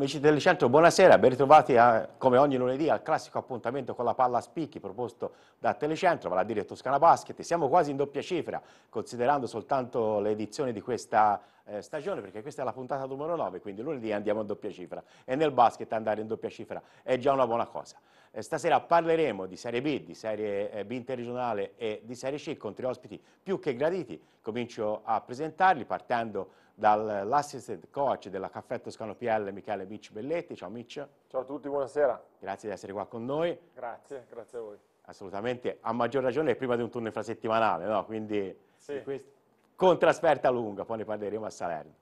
Amici del Centro, buonasera, ben ritrovati a, come ogni lunedì al classico appuntamento con la palla a spicchi proposto da Telecentro, vale a dire Toscana Basket. Siamo quasi in doppia cifra, considerando soltanto le edizioni di questa eh, stagione, perché questa è la puntata numero 9, quindi lunedì andiamo in doppia cifra. E nel basket andare in doppia cifra è già una buona cosa. Eh, stasera parleremo di Serie B, di Serie eh, B interregionale e di Serie C con tre ospiti più che graditi. Comincio a presentarli partendo dall'assistant coach della Caffè Toscano PL Michele Mic Belletti. Ciao Mic. Ciao a tutti, buonasera. Grazie di essere qua con noi. Grazie, grazie a voi. Assolutamente, a maggior ragione prima di un turno infrasettimanale, no? quindi sì. con trasferta lunga, poi ne parleremo a Salerno.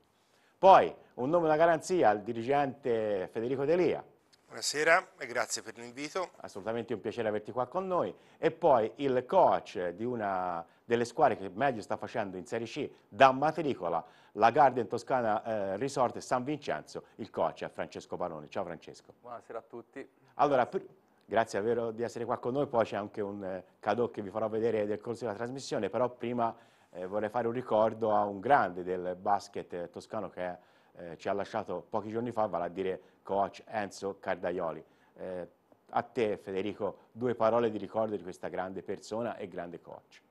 Poi, un nome da garanzia al dirigente Federico Delia, Buonasera e grazie per l'invito. Assolutamente un piacere averti qua con noi. E poi il coach di una delle squadre che meglio sta facendo in Serie C da matricola, la Garden Toscana eh, Resort San Vincenzo, il coach è Francesco Baroni. Ciao Francesco. Buonasera a tutti. Allora, grazie davvero di essere qua con noi, poi c'è anche un eh, cadeau che vi farò vedere del corso della trasmissione, però prima eh, vorrei fare un ricordo a un grande del basket eh, toscano che è eh, ci ha lasciato pochi giorni fa, vale a dire coach Enzo Cardaioli. Eh, a te Federico, due parole di ricordo di questa grande persona e grande coach.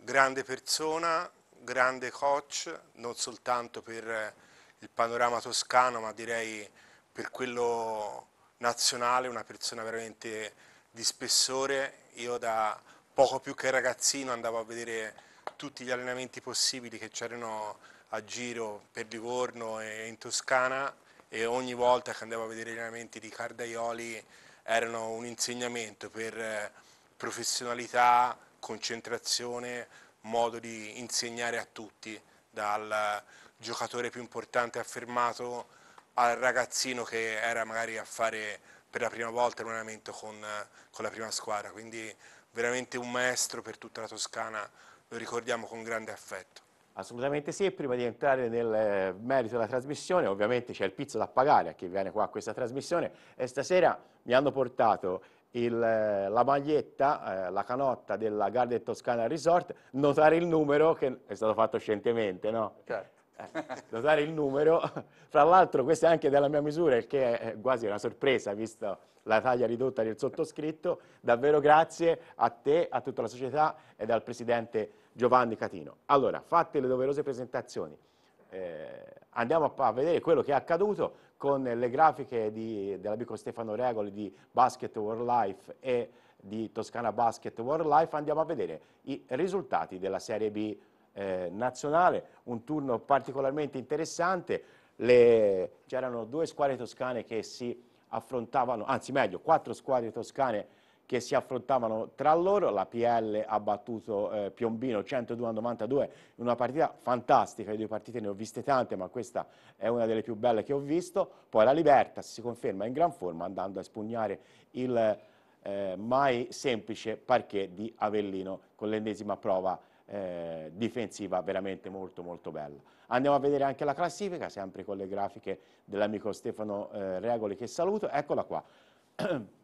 Grande persona, grande coach, non soltanto per eh, il panorama toscano, ma direi per quello nazionale, una persona veramente di spessore. Io da poco più che ragazzino andavo a vedere tutti gli allenamenti possibili che c'erano a giro per Livorno e in Toscana e ogni volta che andavo a vedere gli allenamenti di Cardaioli erano un insegnamento per eh, professionalità, concentrazione, modo di insegnare a tutti, dal giocatore più importante affermato al ragazzino che era magari a fare per la prima volta l'allenamento con, con la prima squadra, quindi veramente un maestro per tutta la Toscana, lo ricordiamo con grande affetto. Assolutamente sì, prima di entrare nel eh, merito della trasmissione, ovviamente c'è il pizzo da pagare a chi viene qua a questa trasmissione e stasera mi hanno portato il, eh, la maglietta, eh, la canotta della Garden Toscana Resort, notare il numero che è stato fatto scientemente, no? Certo. Eh, notare il numero, fra l'altro questa è anche della mia misura, il che è quasi una sorpresa visto la taglia ridotta del sottoscritto, davvero grazie a te, a tutta la società e al Presidente Giovanni Catino. Allora, fatte le doverose presentazioni, eh, andiamo a, a, vedere quello che è accaduto con le grafiche di, dell'amico Stefano Regoli di Basket World Life e di Toscana Basket World Life, andiamo a vedere i risultati della Serie B eh, nazionale, un turno particolarmente interessante, c'erano due squadre toscane che si affrontavano, anzi meglio, quattro squadre toscane che si affrontavano tra loro, la PL ha battuto eh, Piombino 102-92, una partita fantastica, le due partite ne ho viste tante, ma questa è una delle più belle che ho visto, poi la Libertas si conferma in gran forma andando a espugnare il eh, mai semplice parquet di Avellino con l'ennesima prova eh, difensiva veramente molto molto bella. Andiamo a vedere anche la classifica, sempre con le grafiche dell'amico Stefano eh, Regoli che saluto, eccola qua.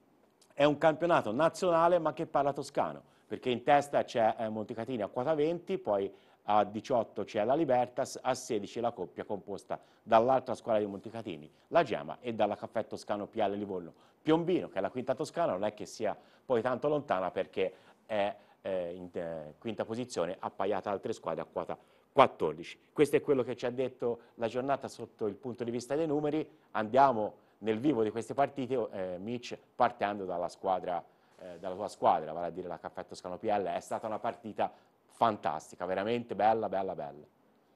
è un campionato nazionale ma che parla toscano, perché in testa c'è eh, Montecatini a quota 20, poi a 18 c'è la Libertas, a 16 la coppia composta dall'altra squadra di Montecatini, la Gema e dalla Caffè Toscano PL Livorno. Piombino, che è la quinta toscana, non è che sia poi tanto lontana perché è eh, in eh, quinta posizione appaiata altre squadre a quota 14. Questo è quello che ci ha detto la giornata sotto il punto di vista dei numeri. Andiamo nel vivo di queste partite eh, Mitch partendo dalla squadra eh, dalla tua squadra, vale a dire la Caffè Toscano PL, è stata una partita fantastica, veramente bella, bella, bella.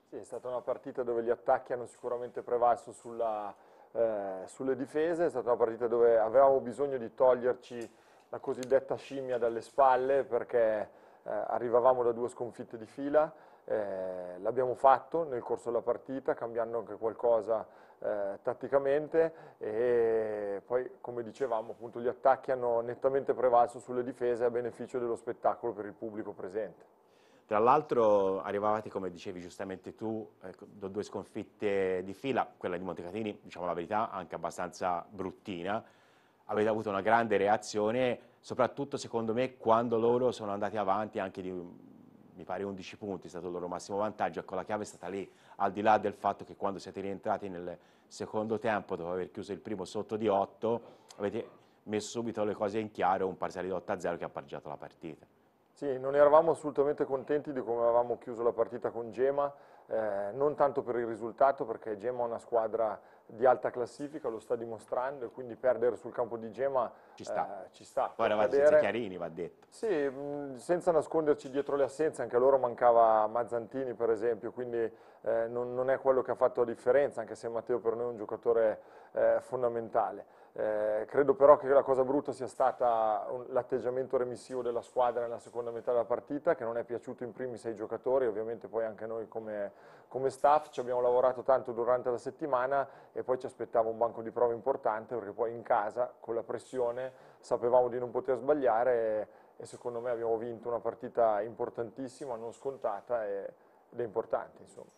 Sì, è stata una partita dove gli attacchi hanno sicuramente prevalso sulla, eh, sulle difese, è stata una partita dove avevamo bisogno di toglierci la cosiddetta scimmia dalle spalle perché eh, arrivavamo da due sconfitte di fila, eh, l'abbiamo fatto nel corso della partita cambiando anche qualcosa eh, tatticamente e poi come dicevamo appunto gli attacchi hanno nettamente prevalso sulle difese a beneficio dello spettacolo per il pubblico presente. Tra l'altro arrivavate, come dicevi giustamente tu, eh, due sconfitte di fila, quella di Montecatini, diciamo la verità, anche abbastanza bruttina. Avete avuto una grande reazione, soprattutto secondo me quando loro sono andati avanti anche di mi pare 11 punti è stato il loro massimo vantaggio, ecco la chiave è stata lì, al di là del fatto che quando siete rientrati nel secondo tempo, dopo aver chiuso il primo sotto di 8, avete messo subito le cose in chiaro, un parziale di 8-0 a che ha pareggiato la partita. Sì, non eravamo assolutamente contenti di come avevamo chiuso la partita con Gema, eh, non tanto per il risultato, perché Gema è una squadra di alta classifica, lo sta dimostrando e quindi perdere sul campo di Gema ci sta. Eh, ci sta. Poi eravate senza Chiarini, va detto. Sì, mh, senza nasconderci dietro le assenze, anche loro mancava Mazzantini per esempio, quindi eh, non, non, è quello che ha fatto la differenza, anche se Matteo per noi è un giocatore eh, fondamentale. Eh, credo però che la cosa brutta sia stata l'atteggiamento remissivo della squadra nella seconda metà della partita, che non è piaciuto in primis ai giocatori, ovviamente poi anche noi come, come staff ci abbiamo lavorato tanto durante la settimana e poi ci aspettava un banco di prova importante perché poi in casa con la pressione sapevamo di non poter sbagliare e, e secondo me abbiamo vinto una partita importantissima, non scontata e, ed è importante insomma.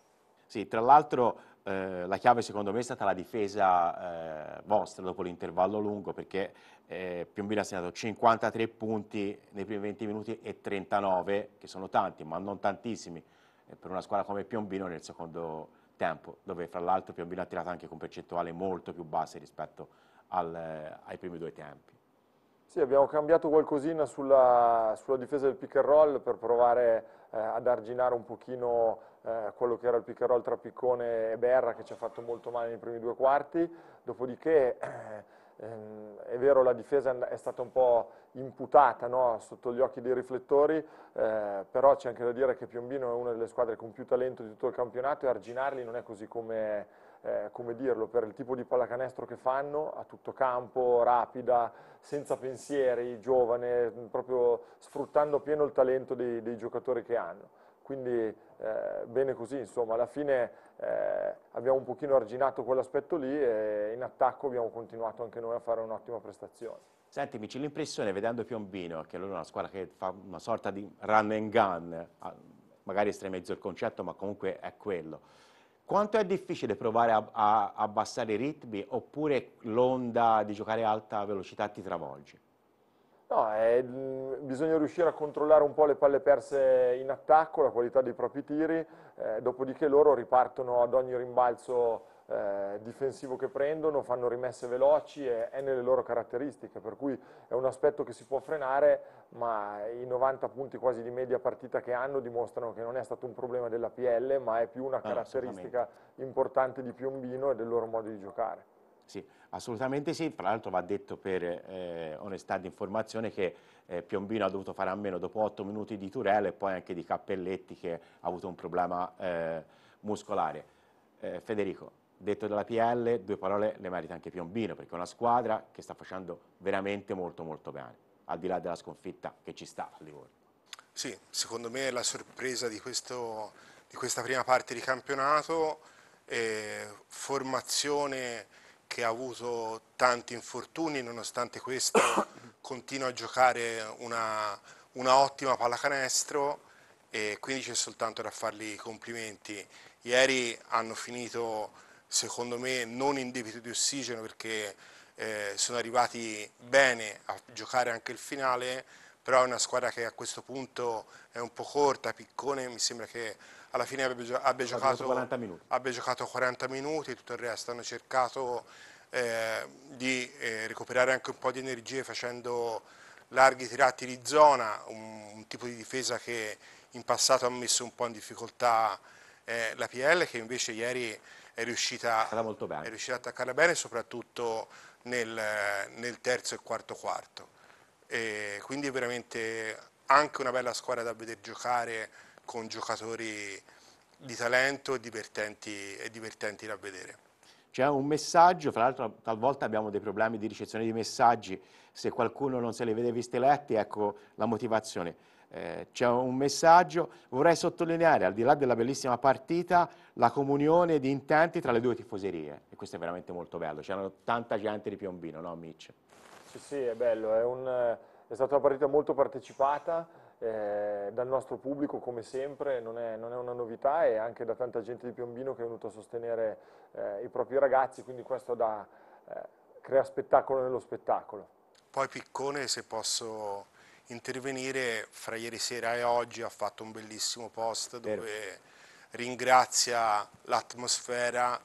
Sì, tra l'altro eh, la chiave secondo me è stata la difesa eh, vostra dopo l'intervallo lungo perché eh, Piombino ha segnato 53 punti nei primi 20 minuti e 39 che sono tanti ma non tantissimi eh, per una squadra come Piombino nel secondo tempo dove fra l'altro Piombino ha tirato anche con percentuale molto più basse rispetto al, eh, ai primi due tempi. Sì, abbiamo cambiato qualcosina sulla, sulla difesa del pick and roll per provare eh, ad arginare un pochino eh, quello che era il pick roll tra Piccone e Berra che ci ha fatto molto male nei primi due quarti, dopodiché eh, ehm, è vero la difesa è stata un po' imputata no? sotto gli occhi dei riflettori, eh, però c'è anche da dire che Piombino è una delle squadre con più talento di tutto il campionato e arginarli non è così come... Eh, come dirlo, per il tipo di pallacanestro che fanno, a tutto campo, rapida, senza pensieri, giovane, proprio sfruttando pieno il talento dei, dei giocatori che hanno quindi eh, bene così, insomma, alla fine eh, abbiamo un pochino arginato quell'aspetto lì e in attacco abbiamo continuato anche noi a fare un'ottima prestazione. Sentimi, c'è l'impressione, vedendo Piombino, che loro è una squadra che fa una sorta di run and gun, magari estremezzo il concetto, ma comunque è quello. Quanto è difficile provare a, a abbassare i ritmi oppure l'onda di giocare a alta velocità ti travolge? No, è, mm, bisogna riuscire a controllare un po' le palle perse in attacco, la qualità dei propri tiri, eh, dopodiché loro ripartono ad ogni rimbalzo eh, difensivo che prendono, fanno rimesse veloci e è nelle loro caratteristiche, per cui è un aspetto che si può frenare, ma i 90 punti quasi di media partita che hanno dimostrano che non è stato un problema della dell'APL, ma è più una ah, caratteristica ah, importante di Piombino e del loro modo di giocare. Sì, assolutamente sì, tra l'altro va detto per eh, onestà di informazione che eh, Piombino ha dovuto fare a meno dopo 8 minuti di Turello e poi anche di Cappelletti che ha avuto un problema eh, muscolare. Eh, Federico, detto dalla PL, due parole le merita anche Piombino perché è una squadra che sta facendo veramente molto molto bene, al di là della sconfitta che ci sta a Livorno. Sì, secondo me la sorpresa di, questo, di questa prima parte di campionato, eh, formazione che ha avuto tanti infortuni, nonostante questo continua a giocare una, una ottima pallacanestro e quindi c'è soltanto da fargli i complimenti. Ieri hanno finito, secondo me, non in debito di ossigeno perché eh, sono arrivati bene a giocare anche il finale, però è una squadra che a questo punto è un po' corta, piccone, mi sembra che alla fine abbia, abbia, giocato, 40 abbia giocato, 40 minuti, tutto il resto hanno cercato eh, di eh, recuperare anche un po' di energie facendo larghi tirati di zona, un, un, tipo di difesa che in passato ha messo un po' in difficoltà eh, la PL che invece ieri è riuscita, è riuscita, ad attaccare bene soprattutto nel, nel terzo e quarto quarto. E quindi veramente anche una bella squadra da vedere giocare con giocatori di talento e divertenti, e divertenti da vedere. C'è un messaggio, fra l'altro talvolta abbiamo dei problemi di ricezione di messaggi, se qualcuno non se li vede viste letti, ecco la motivazione. Eh, c'è un messaggio, vorrei sottolineare, al di là della bellissima partita, la comunione di intenti tra le due tifoserie, e questo è veramente molto bello, c'erano tanta gente di Piombino, no Mitch? Sì, sì, è bello, è, un, è stata una partita molto partecipata, eh, dal nostro pubblico come sempre, non è, non è, una novità e anche da tanta gente di Piombino che è venuta a sostenere eh, i propri ragazzi, quindi questo da, eh, crea spettacolo nello spettacolo. Poi Piccone, se posso intervenire, fra ieri sera e oggi ha fatto un bellissimo post dove Vero. ringrazia l'atmosfera,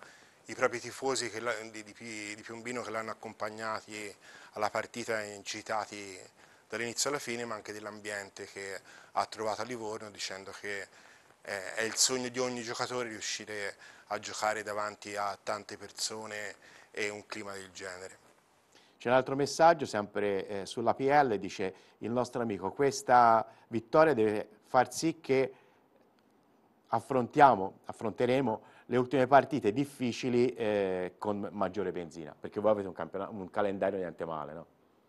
i propri tifosi che, di, di, di Piombino che l'hanno accompagnati alla partita incitati dall'inizio alla fine, ma anche dell'ambiente che ha trovato a Livorno dicendo che eh, è il sogno di ogni giocatore riuscire a giocare davanti a tante persone e un clima del genere. C'è un altro messaggio, sempre eh, sulla PL, dice il nostro amico, questa vittoria deve far sì che affrontiamo, affronteremo le ultime partite difficili eh, con maggiore benzina, perché voi avete un, un calendario niente male, no?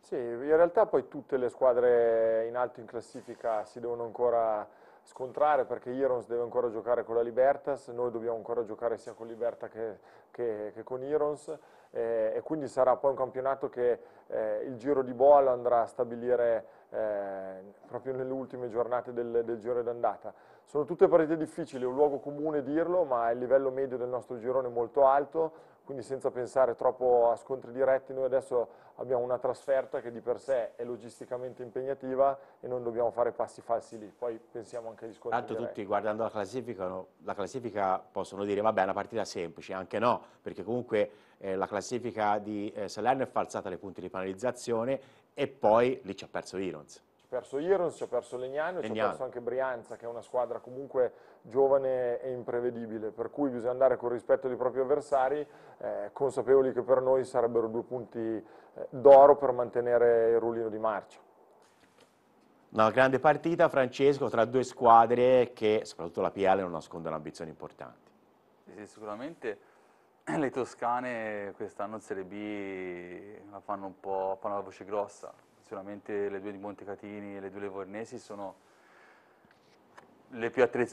Sì, in realtà poi tutte le squadre in alto in classifica si devono ancora scontrare perché Irons deve ancora giocare con la Libertas, noi dobbiamo ancora giocare sia con Liberta che, che, che con Irons eh, e quindi sarà poi un campionato che eh, il giro di Boal andrà a stabilire eh, proprio nelle ultime giornate del, del giro d'andata. Sono tutte partite difficili, è un luogo comune dirlo, ma il livello medio del nostro girone è molto alto, quindi senza pensare troppo a scontri diretti, noi adesso abbiamo una trasferta che di per sé è logisticamente impegnativa e non dobbiamo fare passi falsi lì, poi pensiamo anche agli scontri Tanto diretti. tutti guardando la classifica, no, la classifica, possono dire vabbè è una partita semplice, anche no, perché comunque eh, la classifica di eh, Salerno è falsata dai punti di penalizzazione e poi lì ci ha perso Irons perso Iron, si è perso Legnano ci ha perso anche Brianza, che è una squadra comunque giovane e imprevedibile, per cui bisogna andare con rispetto dei propri avversari, eh, consapevoli che per noi sarebbero due punti eh, d'oro per mantenere il rullino di marcia. Una grande partita, Francesco, tra due squadre che, soprattutto la PL, non nascondono ambizioni importanti. Sì, sicuramente le toscane quest'anno in Serie B la fanno un po', fanno la voce grossa, sicuramente le due di Montecatini e le due Livornesi sono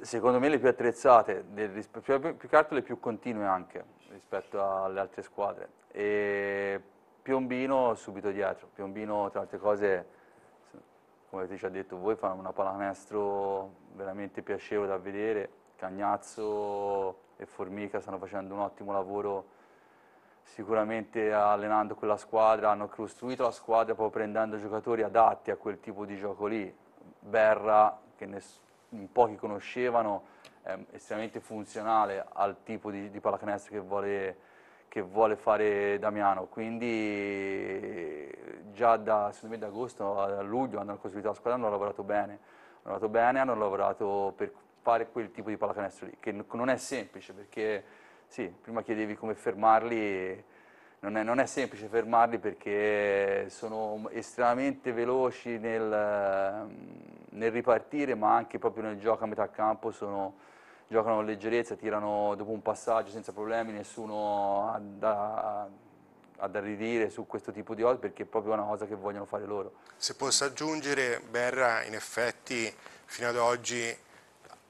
secondo me le più attrezzate, del, più, più che altro le più continue anche rispetto alle altre squadre. E Piombino subito dietro, Piombino tra altre cose, come avete già detto voi, fanno una pallacanestro veramente piacevole da vedere, Cagnazzo e Formica stanno facendo un ottimo lavoro sicuramente allenando quella squadra, hanno costruito la squadra proprio prendendo giocatori adatti a quel tipo di gioco lì. Berra, che in pochi conoscevano, è estremamente funzionale al tipo di, di pallacanestro che vuole, che vuole, fare Damiano. Quindi già da, me, da agosto a luglio hanno costruito la squadra, hanno lavorato bene, hanno lavorato bene, hanno lavorato per fare quel tipo di pallacanestro lì, che non è semplice perché sì, prima chiedevi come fermarli, non è, non è semplice fermarli perché sono estremamente veloci nel, nel, ripartire, ma anche proprio nel gioco a metà campo sono, giocano con leggerezza, tirano dopo un passaggio senza problemi, nessuno ha da, ha da ridire su questo tipo di cose perché è proprio una cosa che vogliono fare loro. Se posso aggiungere, Berra in effetti fino ad oggi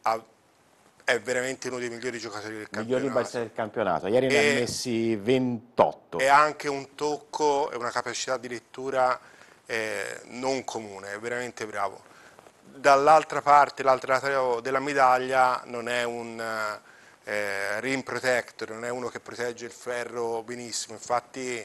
ha è veramente uno dei migliori giocatori del migliori campionato. del campionato. Ieri ne ha messi 28. E anche un tocco e una capacità di lettura eh, non comune, è veramente bravo. Dall'altra parte, l'altra lato della medaglia, non è un eh, rim protector, non è uno che protegge il ferro benissimo. Infatti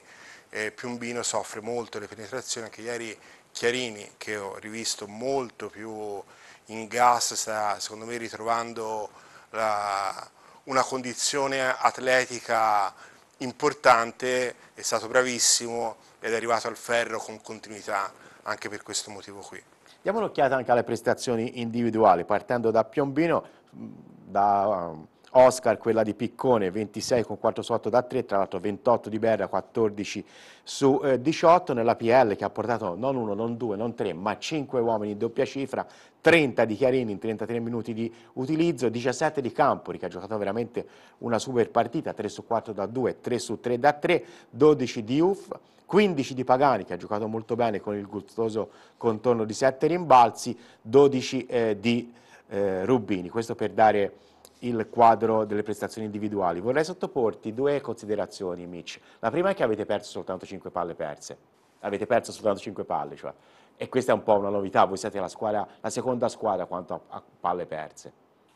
eh, Piombino soffre molto le penetrazioni, anche ieri Chiarini, che ho rivisto molto più in gas, sta secondo me ritrovando la, una condizione atletica importante, è stato bravissimo ed è arrivato al ferro con continuità anche per questo motivo qui. Diamo un'occhiata anche alle prestazioni individuali, partendo da Piombino, da Oscar, quella di Piccone 26 con 4 sotto da 3, tra l'altro 28 di Berra, 14 su eh, 18, nella PL che ha portato non 1, non 2, non 3, ma 5 uomini in doppia cifra, 30 di Chiarini in 33 minuti di utilizzo, 17 di Campori che ha giocato veramente una super partita, 3 su 4 da 2, 3 su 3 da 3, 12 di Uff, 15 di Pagani che ha giocato molto bene con il gustoso contorno di 7 rimbalzi, 12 eh, di eh, Rubini, questo per dare il quadro delle prestazioni individuali. Vorrei sottoporti due considerazioni, Mitch. La prima è che avete perso soltanto 5 palle perse. Avete perso soltanto 5 palle, cioè. E questa è un po' una novità, voi siete la, squadra, la seconda squadra quanto a, a palle perse.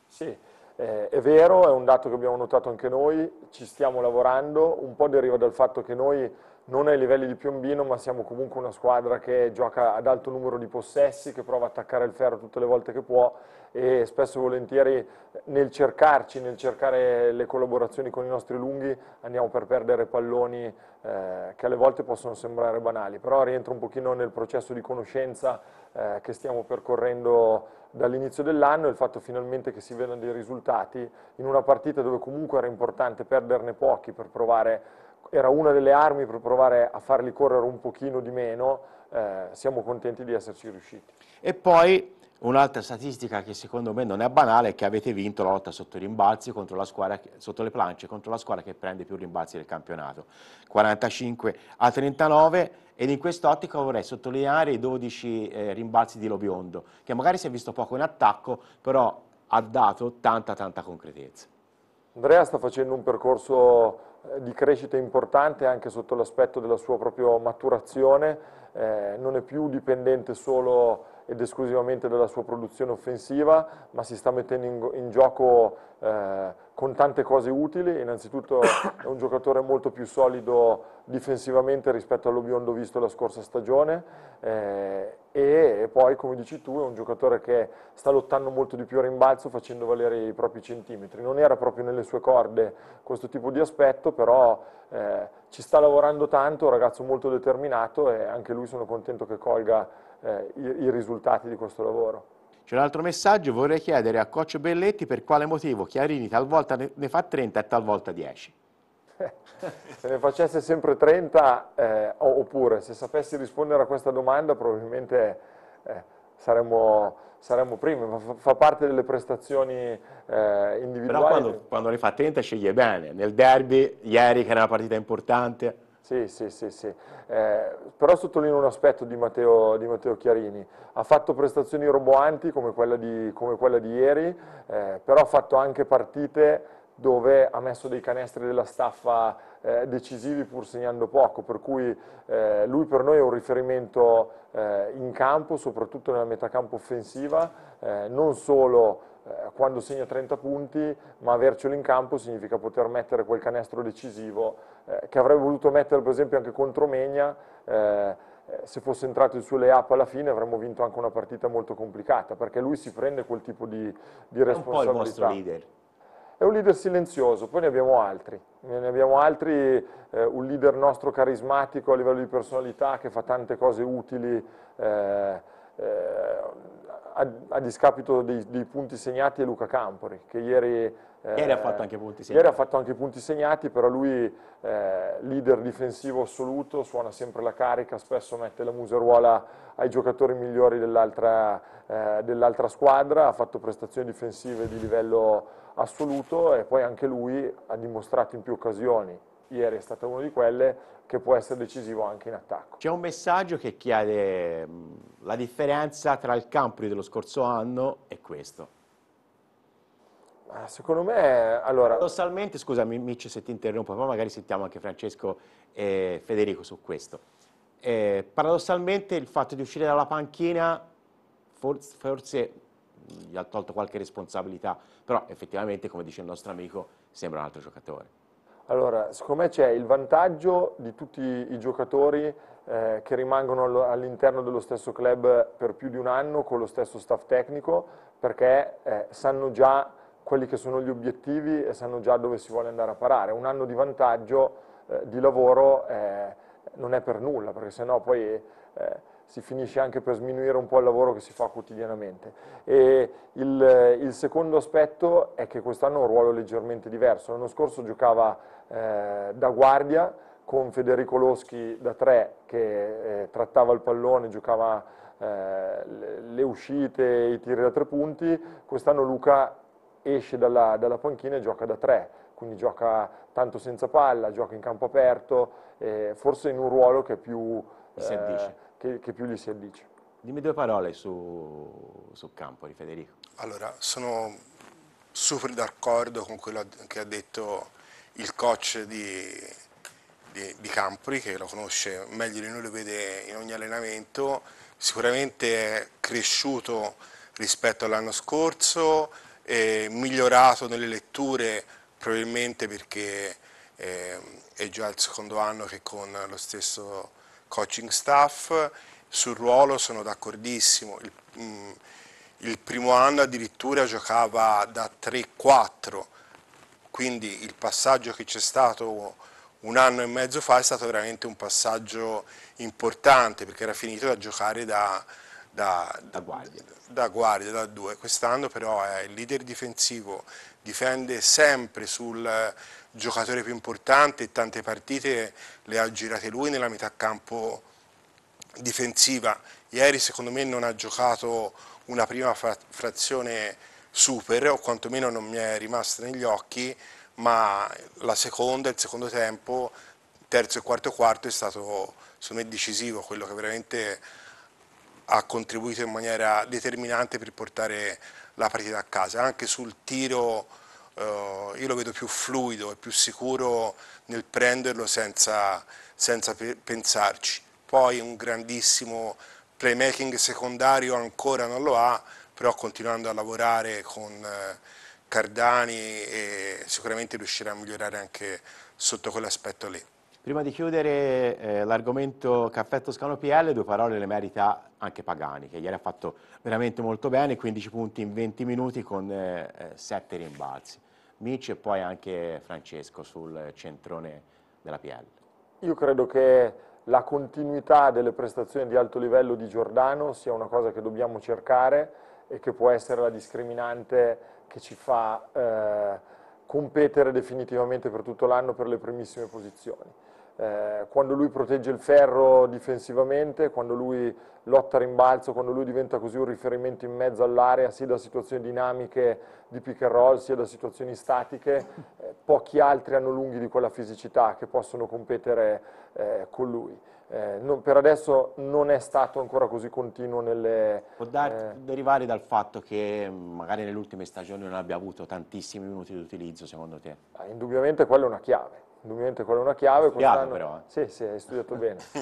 Sì, eh, è vero, è un dato che abbiamo notato anche noi, ci stiamo lavorando, un po' deriva dal fatto che noi non ai livelli di Piombino, ma siamo comunque una squadra che gioca ad alto numero di possessi, che prova a attaccare il ferro tutte le volte che può e spesso e volentieri nel cercarci, nel cercare le collaborazioni con i nostri lunghi, andiamo per perdere palloni eh, che alle volte possono sembrare banali, però rientro un pochino nel processo di conoscenza eh, che stiamo percorrendo dall'inizio dell'anno e il fatto finalmente che si vedano dei risultati in una partita dove comunque era importante perderne pochi per provare era una delle armi per provare a farli correre un pochino di meno, eh, siamo contenti di esserci riusciti. E poi un'altra statistica che secondo me non è banale è che avete vinto la lotta sotto i rimbalzi, squadra, sotto le planche, contro la squadra che prende più rimbalzi del campionato, 45 a 39 ed in quest'ottica vorrei sottolineare i 12 eh, rimbalzi di Lobiondo, che magari si è visto poco in attacco, però ha dato tanta tanta concretezza. Andrea sta facendo un percorso eh, di crescita importante anche sotto l'aspetto della sua propria maturazione, eh, non è più dipendente solo ed esclusivamente dalla sua produzione offensiva, ma si sta mettendo in, in gioco eh, con tante cose utili, innanzitutto è un giocatore molto più solido difensivamente rispetto allo biondo visto la scorsa stagione eh, e poi come dici tu è un giocatore che sta lottando molto di più a rimbalzo facendo valere i propri centimetri, non era proprio nelle sue corde questo tipo di aspetto però eh, ci sta lavorando tanto, un ragazzo molto determinato e anche lui sono contento che colga eh, i, i risultati di questo lavoro. C'è un altro messaggio, vorrei chiedere a Coccio Belletti per quale motivo Chiarini talvolta ne fa 30 e talvolta 10. Se ne facesse sempre 30, eh, oppure se sapessi rispondere a questa domanda probabilmente eh, saremmo, saremmo primi, ma fa, parte delle prestazioni eh, individuali. Però quando, quando ne fa 30 sceglie bene, nel derby ieri che era una partita importante sì, sì, sì, sì. Eh, però sottolineo un aspetto di Matteo, di Matteo, Chiarini, ha fatto prestazioni roboanti come quella di, come quella di ieri, eh, però ha fatto anche partite dove ha messo dei canestri della staffa eh, decisivi pur segnando poco, per cui eh, lui per noi è un riferimento eh, in campo, soprattutto nella metà campo offensiva, eh, non solo eh, quando segna 30 punti, ma avercelo in campo significa poter mettere quel canestro decisivo eh, che avrebbe voluto mettere per esempio anche contro Megna, eh, eh, se fosse entrato il suo lay alla fine avremmo vinto anche una partita molto complicata, perché lui si prende quel tipo di, di responsabilità. È un po' il vostro leader. È un leader silenzioso, poi ne abbiamo altri, ne abbiamo altri, eh, un leader nostro carismatico a livello di personalità che fa tante cose utili eh, a, a, discapito dei, dei punti segnati è Luca Campori, che ieri eh, ieri ha fatto anche punti segnati. Ieri ha fatto anche punti segnati, però lui eh, leader difensivo assoluto, suona sempre la carica, spesso mette la museruola ai giocatori migliori dell'altra eh, dell squadra, ha fatto prestazioni difensive di livello assoluto e poi anche lui ha dimostrato in più occasioni, ieri è stata una di quelle, che può essere decisivo anche in attacco. C'è un messaggio che chiede la differenza tra il Campri dello scorso anno e questo. Secondo me, allora... Paradossalmente, scusami Mici se ti interrompo, ma magari sentiamo anche Francesco e Federico su questo. Eh, paradossalmente il fatto di uscire dalla panchina, forse, forse mm, gli ha tolto qualche responsabilità, però effettivamente, come dice il nostro amico, sembra un altro giocatore. Allora, secondo me c'è il vantaggio di tutti i giocatori eh, che rimangono all'interno dello stesso club per più di un anno con lo stesso staff tecnico, perché eh, sanno già quelli che sono gli obiettivi e sanno già dove si vuole andare a parare. Un anno di vantaggio eh, di lavoro eh, non è per nulla, perché sennò poi eh, si finisce anche per sminuire un po' il lavoro che si fa quotidianamente. E il, il secondo aspetto è che quest'anno ha un ruolo leggermente diverso. L'anno scorso giocava eh, da guardia, con Federico Loschi da tre che eh, trattava il pallone, giocava eh, le uscite, i tiri da tre punti, quest'anno Luca esce dalla, dalla panchina e gioca da tre, quindi gioca tanto senza palla, gioca in campo aperto, eh, forse in un ruolo che più, eh, che, che più, gli si addice. Dimmi due parole su, su Campoli, Federico. Allora, sono super d'accordo con quello che ha detto il coach di, di, di Campoli, che lo conosce meglio di noi, lo vede in ogni allenamento, sicuramente è cresciuto rispetto all'anno scorso, eh, migliorato nelle letture probabilmente perché eh, è già il secondo anno che con lo stesso coaching staff, sul ruolo sono d'accordissimo, il, mm, il primo anno addirittura giocava da 3-4, quindi il passaggio che c'è stato un anno e mezzo fa è stato veramente un passaggio importante perché era finito da giocare da, da, da, guardia da guardia, da due, quest'anno però è eh, il leader difensivo, difende sempre sul eh, giocatore più importante e tante partite le ha girate lui nella metà campo difensiva. Ieri secondo me non ha giocato una prima frazione super o quantomeno non mi è rimasta negli occhi, ma la seconda, il secondo tempo, terzo e quarto quarto è stato secondo me decisivo, quello che veramente ha contribuito in maniera determinante per portare la partita a casa, anche sul tiro eh, io lo vedo più fluido e più sicuro nel prenderlo senza, senza pe pensarci, poi un grandissimo playmaking secondario ancora non lo ha, però continuando a lavorare con eh, Cardani eh, sicuramente riuscirà a migliorare anche sotto quell'aspetto lì. Prima di chiudere eh, l'argomento Caffè Toscano PL, due parole le merita anche Pagani, che ieri ha fatto veramente molto bene, 15 punti in 20 minuti con eh, 7 eh, rimbalzi. Mici e poi anche Francesco sul centrone della PL. Io credo che la continuità delle prestazioni di alto livello di Giordano sia una cosa che dobbiamo cercare e che può essere la discriminante che ci fa eh, competere definitivamente per tutto l'anno per le primissime posizioni. Eh, quando lui protegge il ferro difensivamente, quando lui lotta a rimbalzo, quando lui diventa così un riferimento in mezzo all'area, sia da situazioni dinamiche di pick and roll, sia da situazioni statiche, eh, pochi altri hanno lunghi di quella fisicità che possono competere eh, con lui. Eh, non, per adesso non è stato ancora così continuo nelle... Può dar, eh, derivare dal fatto che mm, magari nelle ultime stagioni non abbia avuto tantissimi minuti di utilizzo, secondo te? Ah, indubbiamente quella è una chiave indubbiamente quella è una chiave. Studiato però. Eh. Sì, sì, hai studiato bene,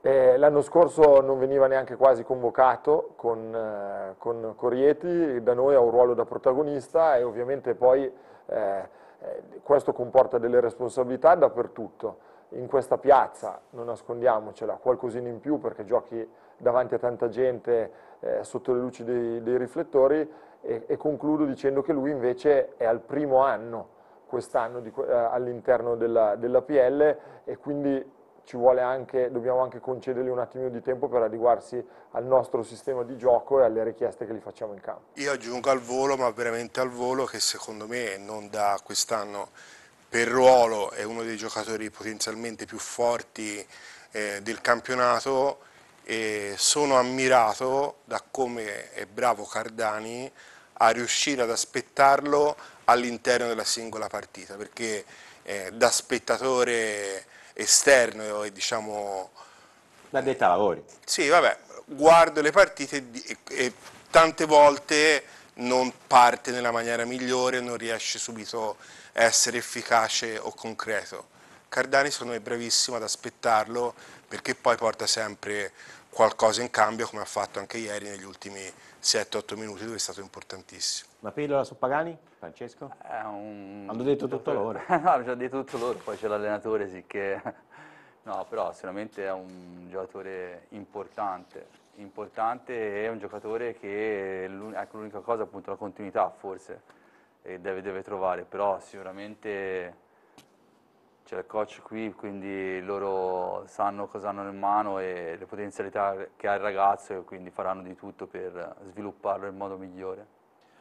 eh, L'anno scorso non veniva neanche quasi convocato con, eh, con Corieti, da noi ha un ruolo da protagonista e ovviamente poi eh, eh, questo comporta delle responsabilità dappertutto. In questa piazza, non nascondiamocela, qualcosina in più perché giochi davanti a tanta gente eh, sotto le luci dei, dei riflettori e, e concludo dicendo che lui invece è al primo anno quest'anno eh, all'interno della, della PL e quindi anche, dobbiamo anche concedergli un attimino di tempo per adeguarsi al nostro sistema di gioco e alle richieste che gli facciamo in campo. Io aggiungo al volo, ma veramente al volo, che secondo me non da quest'anno per ruolo è uno dei giocatori potenzialmente più forti eh, del campionato e sono ammirato da come è bravo Cardani a riuscire ad aspettarlo all'interno della singola partita, perché eh, da spettatore esterno e eh, diciamo... La detta lavori. Sì, vabbè, guardo le partite e, e tante volte non parte nella maniera migliore, non riesce subito a essere efficace o concreto. Cardani secondo me è bravissimo ad aspettarlo perché poi porta sempre qualcosa in cambio come ha fatto anche ieri negli ultimi 7-8 minuti dove è stato importantissimo. Una pillola su Pagani? Francesco? Eh, un... Hanno detto tutto, loro. no, hanno già detto tutto loro, poi c'è l'allenatore sì che... No, però sicuramente è un giocatore importante, importante è un giocatore che ecco l'unica cosa appunto la continuità forse e deve, deve trovare, però sicuramente c'è il coach qui, quindi loro sanno cosa hanno in mano e le potenzialità che ha il ragazzo e quindi faranno di tutto per svilupparlo in modo migliore.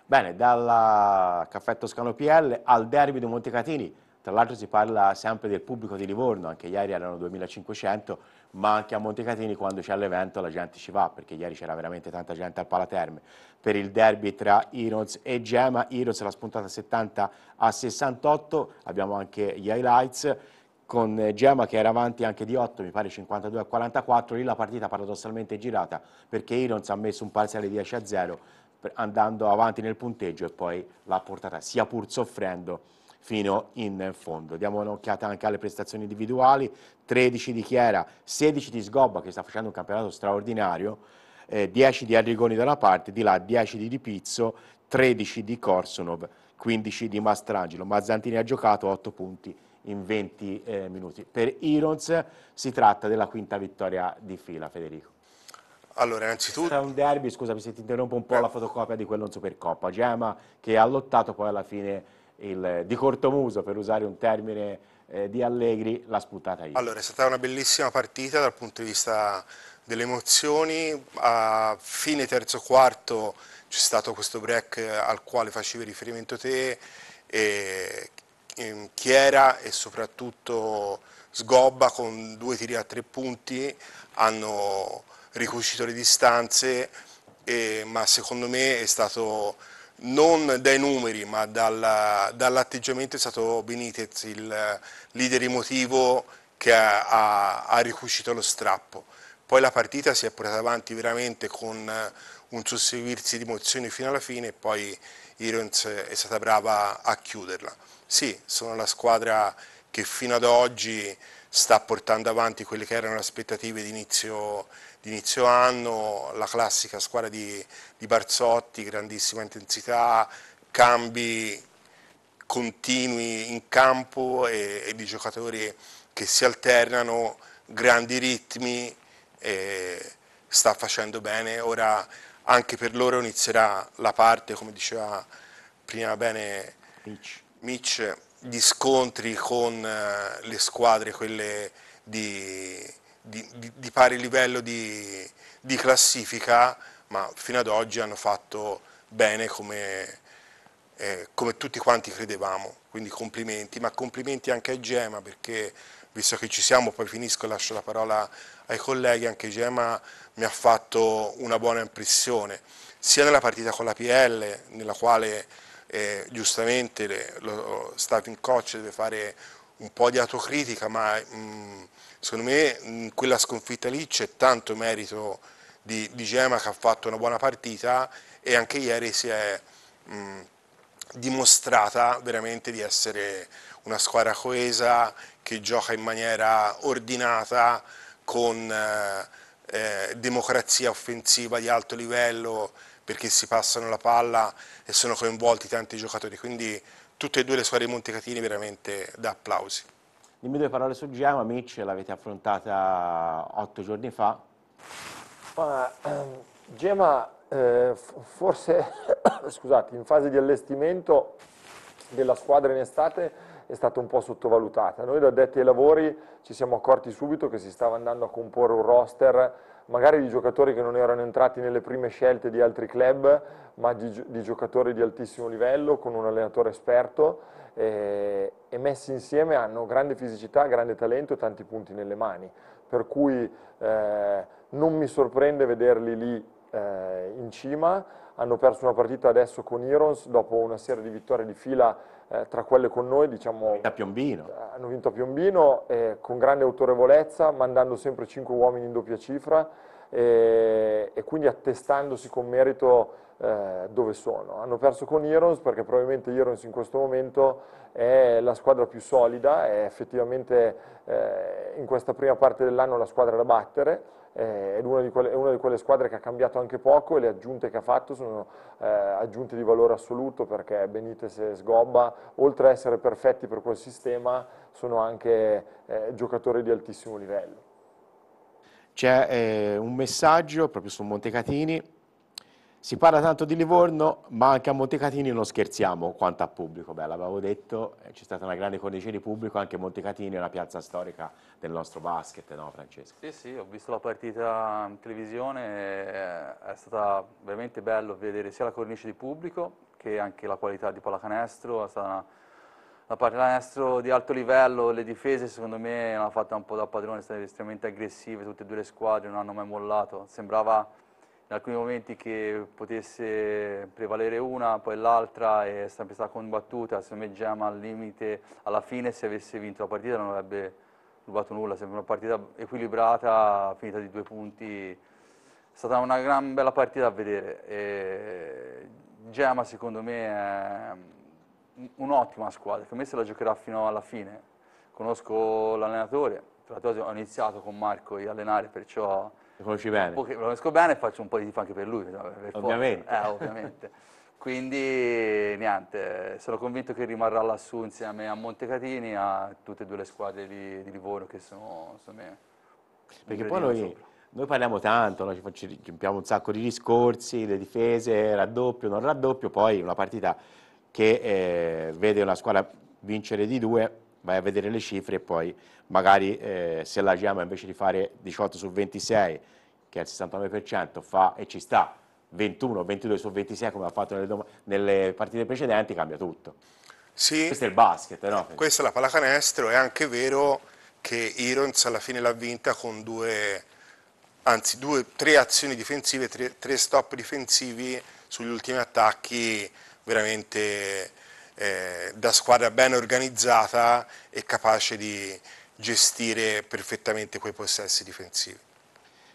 Bene, dal Caffè Toscano PL al derby di Montecatini, tra l'altro si parla sempre del pubblico di Livorno, anche ieri erano 2500, ma anche a Montecatini quando c'è l'evento la gente ci va, perché ieri c'era veramente tanta gente al Palaterme. Per il derby tra Irons e Gema, Irons la spuntata 70 a 68, abbiamo anche gli highlights con Gemma che era avanti anche di 8, mi pare 52 a 44, lì la partita paradossalmente è girata perché Irons ha messo un parziale 10 a 0 andando avanti nel punteggio e poi l'ha portata sia pur soffrendo fino in fondo. Diamo un'occhiata anche alle prestazioni individuali, 13 di Chiera, 16 di Sgobba che sta facendo un campionato straordinario, eh, 10 di Arrigoni da una parte, di là 10 di Di Pizzo, 13 di Korsunov, 15 di Mastrangelo. Mazzantini ha giocato 8 punti in 20 eh, minuti. Per Irons si tratta della quinta vittoria di fila, Federico. Allora, innanzitutto... un derby, scusami se ti interrompo un po' eh. la fotocopia di quella per Coppa, Gemma che ha lottato poi alla fine il, eh, di cortomuso, per usare un termine eh, di Allegri, l'ha sputata io. Allora, è stata una bellissima partita dal punto di vista delle emozioni, a fine terzo quarto c'è stato questo break al quale facevi riferimento te, e ehm, Chiera e soprattutto Sgobba con due tiri a tre punti hanno ricucito le distanze, e, ma secondo me è stato non dai numeri ma dall'atteggiamento è stato Benitez il eh, leader emotivo che ha, ha, ha ricucito lo strappo. Poi la partita si è portata avanti veramente con eh, un susseguirsi di emozioni fino alla fine e poi Irons è stata brava a chiuderla. Sì, sono la squadra che fino ad oggi sta portando avanti quelle che erano le aspettative di inizio di inizio anno, la classica squadra di, di Barzotti, grandissima intensità, cambi continui in campo e, e di giocatori che si alternano, grandi ritmi, sta facendo bene. Ora anche per loro inizierà la parte, come diceva prima bene Mitch, Mitch di scontri con eh, le squadre, quelle di di, di, di pari livello di, di, classifica, ma fino ad oggi hanno fatto bene come, eh, come tutti quanti credevamo, quindi complimenti, ma complimenti anche a Gema perché visto che ci siamo, poi finisco e lascio la parola ai colleghi, anche Gema mi ha fatto una buona impressione, sia nella partita con la PL, nella quale eh, giustamente lo staff in coach deve fare un po' di autocritica, ma mh, mm, secondo me in mm, quella sconfitta lì c'è tanto merito di, di, Gema che ha fatto una buona partita e anche ieri si è mh, mm, dimostrata veramente di essere una squadra coesa che gioca in maniera ordinata con eh, eh, democrazia offensiva di alto livello perché si passano la palla e sono coinvolti tanti giocatori quindi tutte e due le squadre di Montecatini veramente da applausi. Dimmi due parole su Giama, Mitch l'avete affrontata otto giorni fa. Ma, ehm, Gemma eh, forse scusate, in fase di allestimento della squadra in estate è stata un po' sottovalutata. Noi da detti ai lavori ci siamo accorti subito che si stava andando a comporre un roster magari di giocatori che non erano entrati nelle prime scelte di altri club, ma di, di giocatori di altissimo livello, con un allenatore esperto, e, e, messi insieme hanno grande fisicità, grande talento e tanti punti nelle mani. Per cui eh, non mi sorprende vederli lì eh, in cima, hanno perso una partita adesso con Irons, dopo una serie di vittorie di fila eh, tra quelle con noi, diciamo, a Piombino. Eh, hanno vinto a Piombino eh, con grande autorevolezza, mandando sempre 5 uomini in doppia cifra eh, e quindi attestandosi con merito eh, dove sono. Hanno perso con Irons perché probabilmente Irons in questo momento è la squadra più solida, è effettivamente eh, in questa prima parte dell'anno la squadra da battere, eh, è, una quelle, è, una di quelle, squadre che ha cambiato anche poco e le aggiunte che ha fatto sono eh, aggiunte di valore assoluto perché Benitez e Sgobba, oltre a essere perfetti per quel sistema, sono anche eh, giocatori di altissimo livello. C'è eh, un messaggio proprio su Montecatini si parla tanto di Livorno, ma anche a Montecatini non scherziamo quanto a pubblico. Beh, l'avevo detto, eh, c'è stata una grande cornice di pubblico, anche Montecatini è una piazza storica del nostro basket, no Francesco? Sì, sì, ho visto la partita in televisione, eh, è stata veramente bello vedere sia la cornice di pubblico che anche la qualità di pallacanestro, è stata una, la pallacanestro di alto livello, le difese secondo me l'hanno fatta un po' da padrone, sono state estremamente aggressive, tutte e due le squadre non hanno mai mollato, sembrava in alcuni momenti che potesse prevalere una, poi l'altra è sempre stata combattuta, secondo me Gemma al limite, alla fine se avesse vinto la partita non avrebbe rubato nulla, sempre una partita equilibrata, finita di due punti, è stata una gran bella partita a vedere. E Gemma secondo me è un'ottima squadra, per me se la giocherà fino alla fine, conosco l'allenatore, tra l'altro ho iniziato con Marco a allenare, perciò conosci bene? Lo conosco bene e faccio un po' di tifo anche per lui. Per ovviamente. Eh, ovviamente. Quindi niente, sono convinto che rimarrà lassù insieme a Montecatini a tutte e due le squadre di, di Livorno che sono, insomma, Perché poi noi, noi, parliamo tanto, no? ci compiamo un sacco di discorsi, le difese, raddoppio, non raddoppio, poi una partita che eh, vede una squadra vincere di due vai a vedere le cifre e poi magari eh, se la Gema invece di fare 18 su 26, che è il 69%, fa e ci sta 21, 22 su 26 come ha fatto nelle, nelle partite precedenti, cambia tutto. Sì, questo è il basket, no? Questa è la pallacanestro, è anche vero che Irons alla fine l'ha vinta con due, anzi due, tre azioni difensive, tre, tre stop difensivi sugli ultimi attacchi veramente eh, da squadra ben organizzata e capace di gestire perfettamente quei possessi difensivi.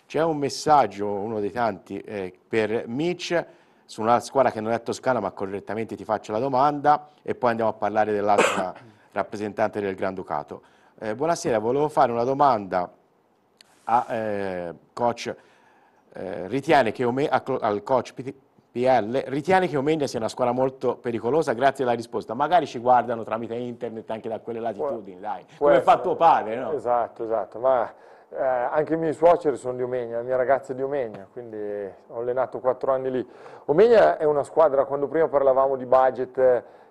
C'è un messaggio, uno dei tanti, eh, per Mitch su una squadra che non è toscana ma correttamente ti faccio la domanda e poi andiamo a parlare dell'altra rappresentante del Granducato. Eh, buonasera, volevo fare una domanda a eh, coach, eh, ritiene che Ome, al coach DL, ritiene che Omegna sia una scuola molto pericolosa? Grazie alla risposta. Magari ci guardano tramite internet anche da quelle latitudini, dai. Come Questo, fa tuo padre, no? Esatto, esatto. Ma eh, anche i miei suoceri sono di Omegna, la mia ragazza è di Omegna, quindi ho allenato quattro anni lì. Omegna è una squadra, quando prima parlavamo di budget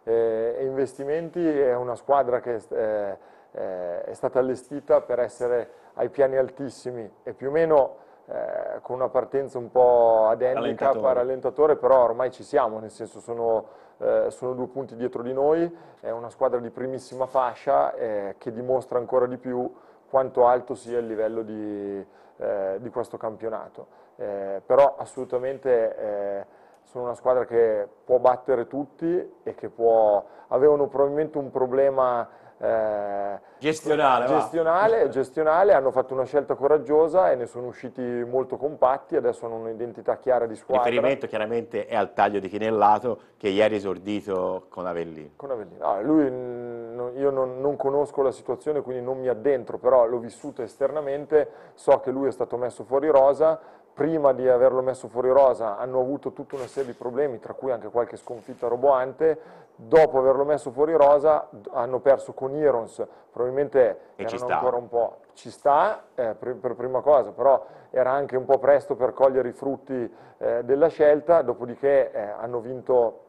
eh, e investimenti, è una squadra che eh, eh è stata allestita per essere ai piani altissimi e più o meno eh, con una partenza un po' ad handicap, rallentatore. però ormai ci siamo, nel senso sono, eh, sono, due punti dietro di noi, è una squadra di primissima fascia eh, che dimostra ancora di più quanto alto sia il livello di, eh, di questo campionato. Eh, però assolutamente eh, sono una squadra che può battere tutti e che può... avevano probabilmente un problema eh, gestionale, gestionale, gestionale, hanno fatto una scelta coraggiosa e ne sono usciti molto compatti, adesso hanno un'identità chiara di squadra. Il riferimento chiaramente è al taglio di Chinellato che ieri è esordito con Avellino. Con Avellino. Ah, lui mm, no, io non, non, conosco la situazione, quindi non mi addentro, però l'ho vissuto esternamente, so che lui è stato messo fuori rosa, prima di averlo messo fuori rosa hanno avuto tutta una serie di problemi, tra cui anche qualche sconfitta roboante, dopo averlo messo fuori rosa hanno perso con Irons, probabilmente erano ancora un po', ci sta eh, per, per, prima cosa, però era anche un po' presto per cogliere i frutti eh, della scelta, dopodiché eh, hanno vinto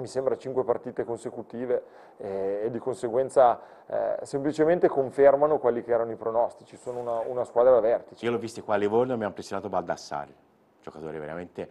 mi sembra cinque partite consecutive eh, e di conseguenza eh, semplicemente confermano quelli che erano i pronostici, sono una, una squadra da vertice. Io l'ho visto qua a Livorno e mi ha impressionato Baldassari, giocatore veramente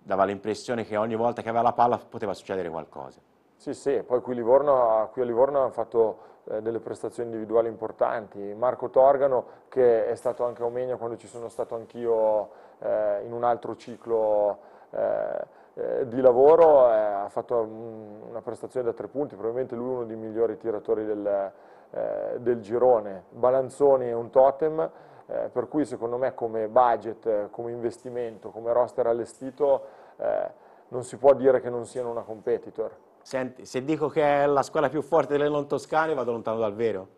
dava l'impressione che ogni volta che aveva la palla poteva succedere qualcosa. Sì, sì, poi qui, Livorno, qui a Livorno hanno fatto eh, delle prestazioni individuali importanti. Marco Torgano, che è stato anche a Omegna quando ci sono stato anch'io eh, in un altro ciclo eh, eh, di lavoro, eh, ha fatto un, mm, una prestazione da tre punti, probabilmente lui è uno dei migliori tiratori del, eh, del girone. Balanzoni è un totem, eh, per cui secondo me come budget, eh, come investimento, come roster allestito, eh, non si può dire che non siano una competitor. Senti, se dico che è la squadra più forte delle non toscane vado lontano dal vero.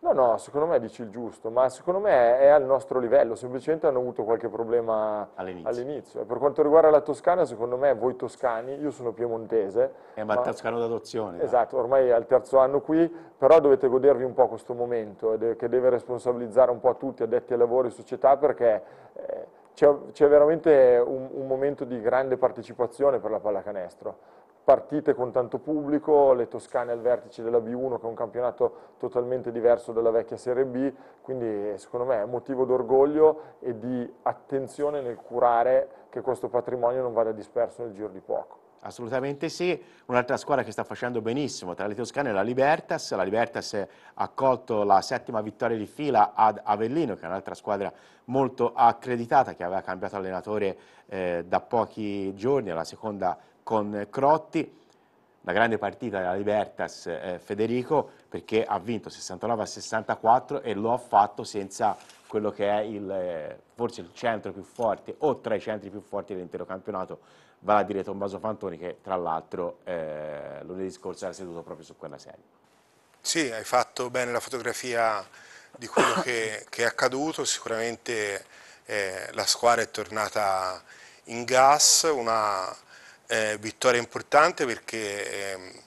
No, no, secondo me dici il giusto, ma secondo me è al nostro livello, semplicemente hanno avuto qualche problema all'inizio. all'inizio. Per quanto riguarda la Toscana, secondo me voi toscani, io sono piemontese. Eh, ma, ma toscano d'adozione. Esatto, eh. ormai è al terzo anno qui, però dovete godervi un po' questo momento, che deve responsabilizzare un po' tutti, addetti ai lavori, società, perché... Eh, c'è, veramente un, un, momento di grande partecipazione per la pallacanestro partite con tanto pubblico, le Toscane al vertice della B1 che è un campionato totalmente diverso dalla vecchia Serie B, quindi eh, secondo me è motivo d'orgoglio e di attenzione nel curare che questo patrimonio non vada disperso nel giro di poco. Assolutamente sì, un'altra squadra che sta facendo benissimo tra le Toscane è la Libertas, la Libertas ha accolto la settima vittoria di fila ad Avellino che è un'altra squadra molto accreditata che aveva cambiato allenatore eh, da pochi giorni alla seconda con Crotti, la grande partita della Libertas eh, Federico perché ha vinto 69 a 64 e lo ha fatto senza quello che è il, eh, forse il centro più forte o tra i centri più forti dell'intero campionato, vale a dire Tommaso Fantoni che tra l'altro eh, lunedì scorso era seduto proprio su quella serie. Sì, hai fatto bene la fotografia di quello che, che è accaduto, sicuramente eh, la squadra è tornata in gas, una eh, vittoria importante perché eh,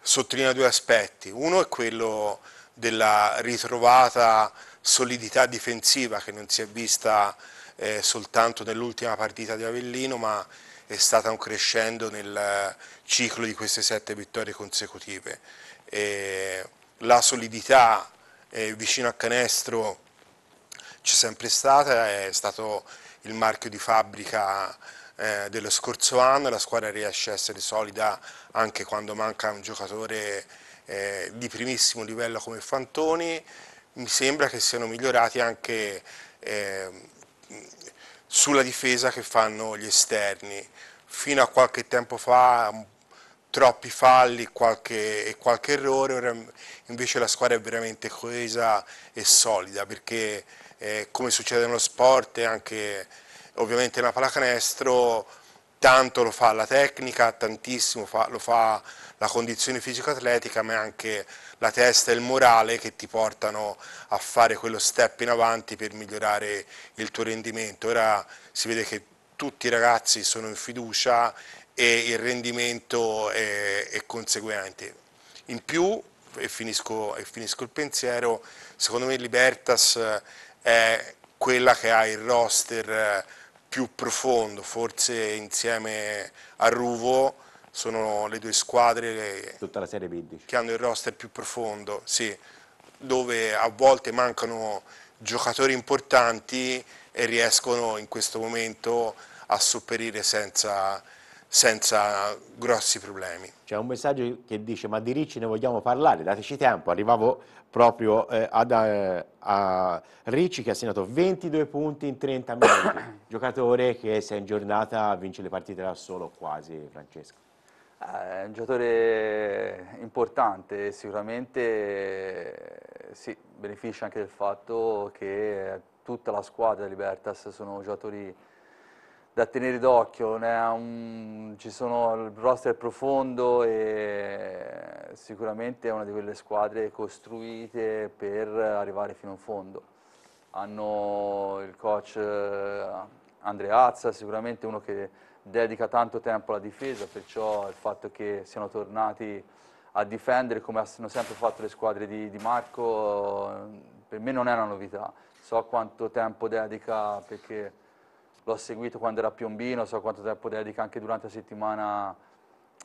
sottolinea due aspetti. Uno è quello della ritrovata solidità difensiva che non si è vista eh, soltanto nell'ultima partita di Avellino ma è stata un crescendo nel ciclo di queste sette vittorie consecutive. E la solidità eh, vicino a canestro c'è sempre stata, è stato il marchio di fabbrica eh, dello scorso anno, la squadra riesce a essere solida anche quando manca un giocatore eh, di primissimo livello come Fantoni, mi sembra che siano migliorati anche eh, sulla difesa che fanno gli esterni. Fino a qualche tempo fa troppi falli qualche, e qualche errore, ora invece la squadra è veramente coesa e solida perché eh, come succede nello sport è anche ovviamente la pallacanestro tanto lo fa la tecnica, tantissimo fa, lo fa la condizione fisico-atletica, ma anche la testa e il morale che ti portano a fare quello step in avanti per migliorare il tuo rendimento. Ora si vede che tutti i ragazzi sono in fiducia e il rendimento è, è conseguente. In più, e finisco, e finisco il pensiero, secondo me Libertas è quella che ha il roster più profondo, forse insieme a Ruvo sono le due squadre che, che hanno il roster più profondo, sì, dove a volte mancano giocatori importanti e riescono in questo momento a sopperire senza, senza grossi problemi. C'è un messaggio che dice ma di Ricci ne vogliamo parlare, dateci tempo, arrivavo proprio eh, ad, a, eh, a Ricci che ha segnato 22 punti in 30 minuti, giocatore che se è in giornata vince le partite da solo quasi Francesco. Eh, è un giocatore importante, sicuramente eh, sì, beneficia anche del fatto che tutta la squadra di Libertas sono giocatori da tenere d'occhio, ci sono il roster profondo e sicuramente è una di quelle squadre costruite per arrivare fino in fondo. Hanno il coach eh, Andreazza, sicuramente uno che dedica tanto tempo alla difesa, perciò il fatto che siano tornati a difendere come hanno sempre fatto le squadre di, di Marco eh, per me non è una novità, so quanto tempo dedica perché l'ho seguito quando era a Piombino, so quanto tempo dedica anche durante la settimana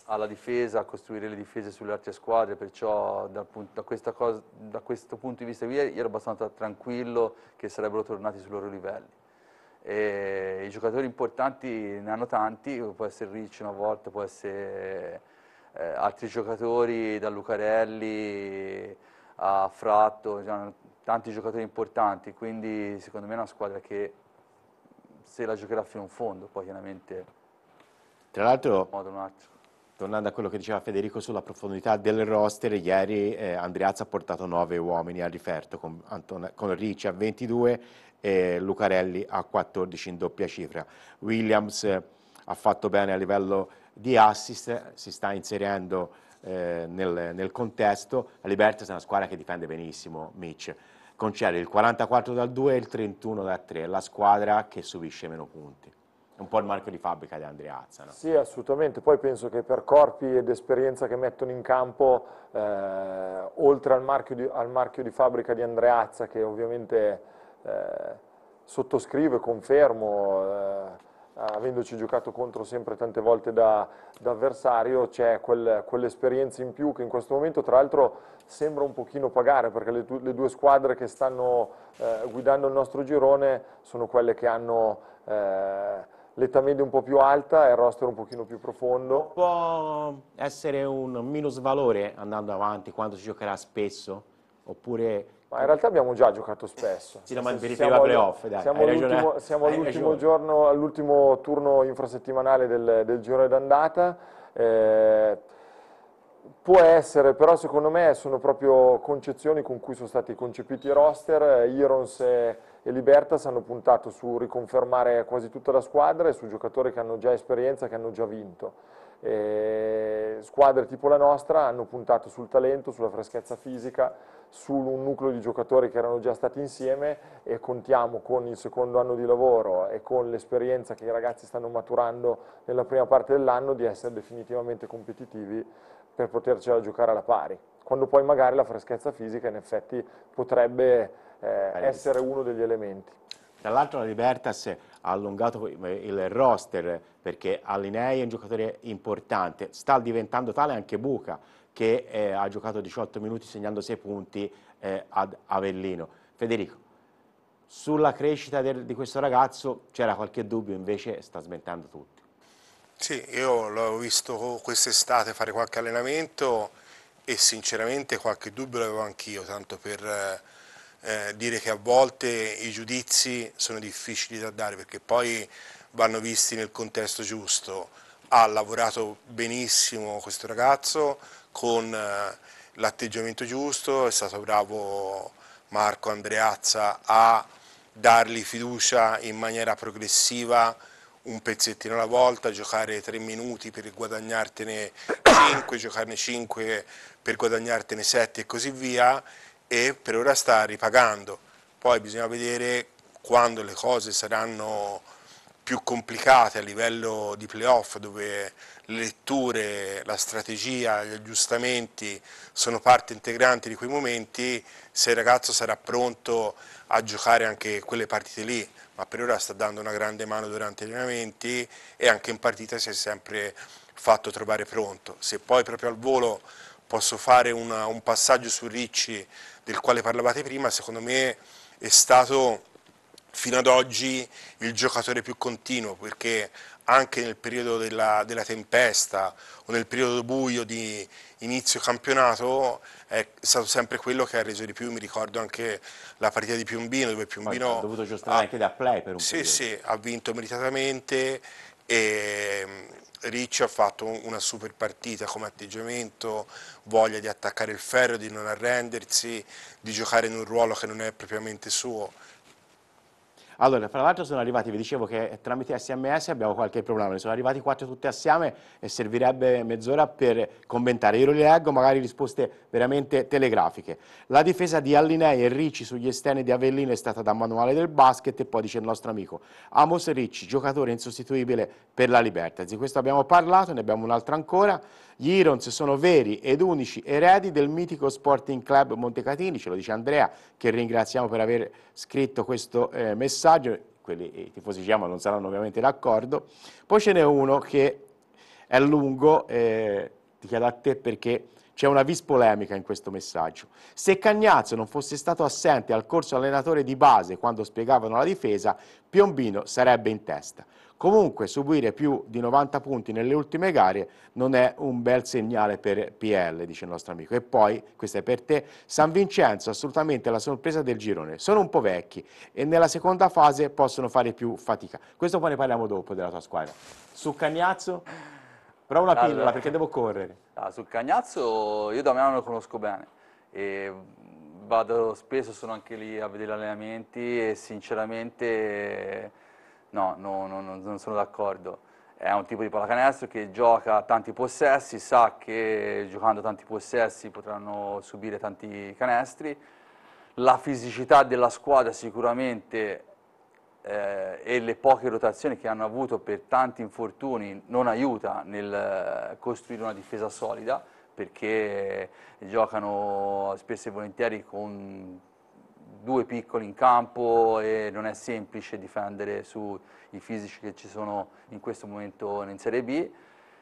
alla difesa, a costruire le difese sulle altre squadre, perciò da, da, cosa, da questo punto di vista io ero abbastanza tranquillo che sarebbero tornati sui loro livelli. E I giocatori importanti ne hanno tanti, può essere Ricci una volta, può essere eh, altri giocatori da Lucarelli a Fratto, cioè, tanti giocatori importanti, quindi secondo me è una squadra che se la giocherà fino in fondo, poi chiaramente... Tra l'altro, tornando a quello che diceva Federico sulla profondità del roster, ieri eh, Andreazza ha portato 9 uomini al riferto, con, Anton con Ricci a 22 e Lucarelli a 14 in doppia cifra. Williams eh, ha fatto bene a livello di assist, si sta inserendo eh, nel, nel, contesto. La Libertas è una squadra che difende benissimo Mitch concede il 44 dal 2 e il 31 dal 3, la squadra che subisce meno punti. È un po' il marchio di fabbrica di Andreazza. No? Sì, assolutamente. Poi penso che per corpi ed esperienza che mettono in campo, eh, oltre al marchio, di, al marchio, di, fabbrica di Andreazza, che ovviamente eh, sottoscrivo e confermo, eh, avendoci giocato contro sempre tante volte da, da avversario, c'è quel, quell'esperienza in più che in questo momento tra l'altro sembra un pochino pagare perché le, le due squadre che stanno eh, guidando il nostro girone sono quelle che hanno eh, l'età media un po' più alta e il roster un pochino più profondo. Può essere un minus valore andando avanti quando si giocherà spesso oppure ma in realtà abbiamo già giocato spesso. Sì, no, ma in periferia playoff, dai. Siamo, all'ultimo, siamo all'ultimo, giorno, all'ultimo turno infrasettimanale del, del giro d'andata. Eh, può essere, però secondo me sono proprio concezioni con cui sono stati concepiti i roster. Irons e, e Libertas hanno puntato su riconfermare quasi tutta la squadra e su giocatori che hanno già esperienza, che hanno già vinto. E eh, squadre tipo la nostra hanno puntato sul talento, sulla freschezza fisica, su un nucleo di giocatori che erano già stati insieme e contiamo con il secondo anno di lavoro e con l'esperienza che i ragazzi stanno maturando nella prima parte dell'anno di essere definitivamente competitivi per potercela giocare alla pari, quando poi magari la freschezza fisica in effetti potrebbe eh, essere uno degli elementi. Tra l'altro la Libertas ha allungato il roster perché Alinei è un giocatore importante, sta diventando tale anche Buca, che eh, ha giocato 18 minuti segnando 6 punti eh, ad Avellino. Federico, sulla crescita del, di questo ragazzo c'era qualche dubbio, invece sta smettendo tutti. Sì, io l'ho visto quest'estate fare qualche allenamento e sinceramente qualche dubbio l'avevo anch'io, tanto per eh, eh, dire che a volte i giudizi sono difficili da dare perché poi vanno visti nel contesto giusto. Ha lavorato benissimo questo ragazzo, con eh, l'atteggiamento giusto, è stato bravo Marco Andreazza a dargli fiducia in maniera progressiva un pezzettino alla volta, giocare tre minuti per guadagnartene cinque, giocarne cinque per guadagnartene sette e così via e per ora sta ripagando. Poi bisogna vedere quando le cose saranno più complicate a livello di playoff dove le letture, la strategia, gli aggiustamenti sono parte integrante di quei momenti, se il ragazzo sarà pronto a giocare anche quelle partite lì, ma per ora sta dando una grande mano durante gli allenamenti e anche in partita si è sempre fatto trovare pronto. Se poi proprio al volo posso fare una, un passaggio su Ricci del quale parlavate prima, secondo me è stato fino ad oggi il giocatore più continuo perché anche nel periodo della, della tempesta o nel periodo buio di inizio campionato è stato sempre quello che ha reso di più, mi ricordo anche la partita di Piombino dove Piombino ha dovuto giocare anche da play per un sì, periodo. Sì, ha vinto meritatamente e mm, Ricci ha fatto una super partita come atteggiamento, voglia di attaccare il ferro, di non arrendersi, di giocare in un ruolo che non è propriamente suo allora, fra l'altro sono arrivati, vi dicevo che eh, tramite SMS abbiamo qualche problema, ne sono arrivati quattro tutti assieme e servirebbe mezz'ora per commentare. Io li leggo magari risposte veramente telegrafiche. La difesa di Allinei e Ricci sugli esterni di Avellino è stata da manuale del basket e poi dice il nostro amico Amos Ricci, giocatore insostituibile per la Libertas. Di questo abbiamo parlato, ne abbiamo un altro ancora. Gli Irons sono veri ed unici eredi del mitico Sporting Club Montecatini, ce lo dice Andrea, che ringraziamo per aver scritto questo eh, messaggio. Quelli, I tifosi Giamma non saranno ovviamente d'accordo. Poi ce n'è uno che è lungo, eh, ti chiedo a te perché c'è una vispolemica in questo messaggio. Se Cagnazzo non fosse stato assente al corso allenatore di base quando spiegavano la difesa, Piombino sarebbe in testa. Comunque subire più di 90 punti nelle ultime gare non è un bel segnale per PL, dice il nostro amico. E poi, questa è per te, San Vincenzo assolutamente la sorpresa del girone. Sono un po' vecchi e nella seconda fase possono fare più fatica. Questo poi ne parliamo dopo della tua squadra. Su Cagnazzo, però una pillola perché devo correre. Ah, sul Cagnazzo io da me non lo conosco bene. E vado spesso, sono anche lì a vedere gli allenamenti e sinceramente no, no, no, no non sono d'accordo. È un tipo di pallacanestro che gioca tanti possessi, sa che giocando tanti possessi potranno subire tanti canestri. La fisicità della squadra sicuramente eh, e le poche rotazioni che hanno avuto per tanti infortuni non aiuta nel eh, costruire una difesa solida perché giocano spesso e volentieri con due piccoli in campo e non è semplice difendere sui fisici che ci sono in questo momento in Serie B.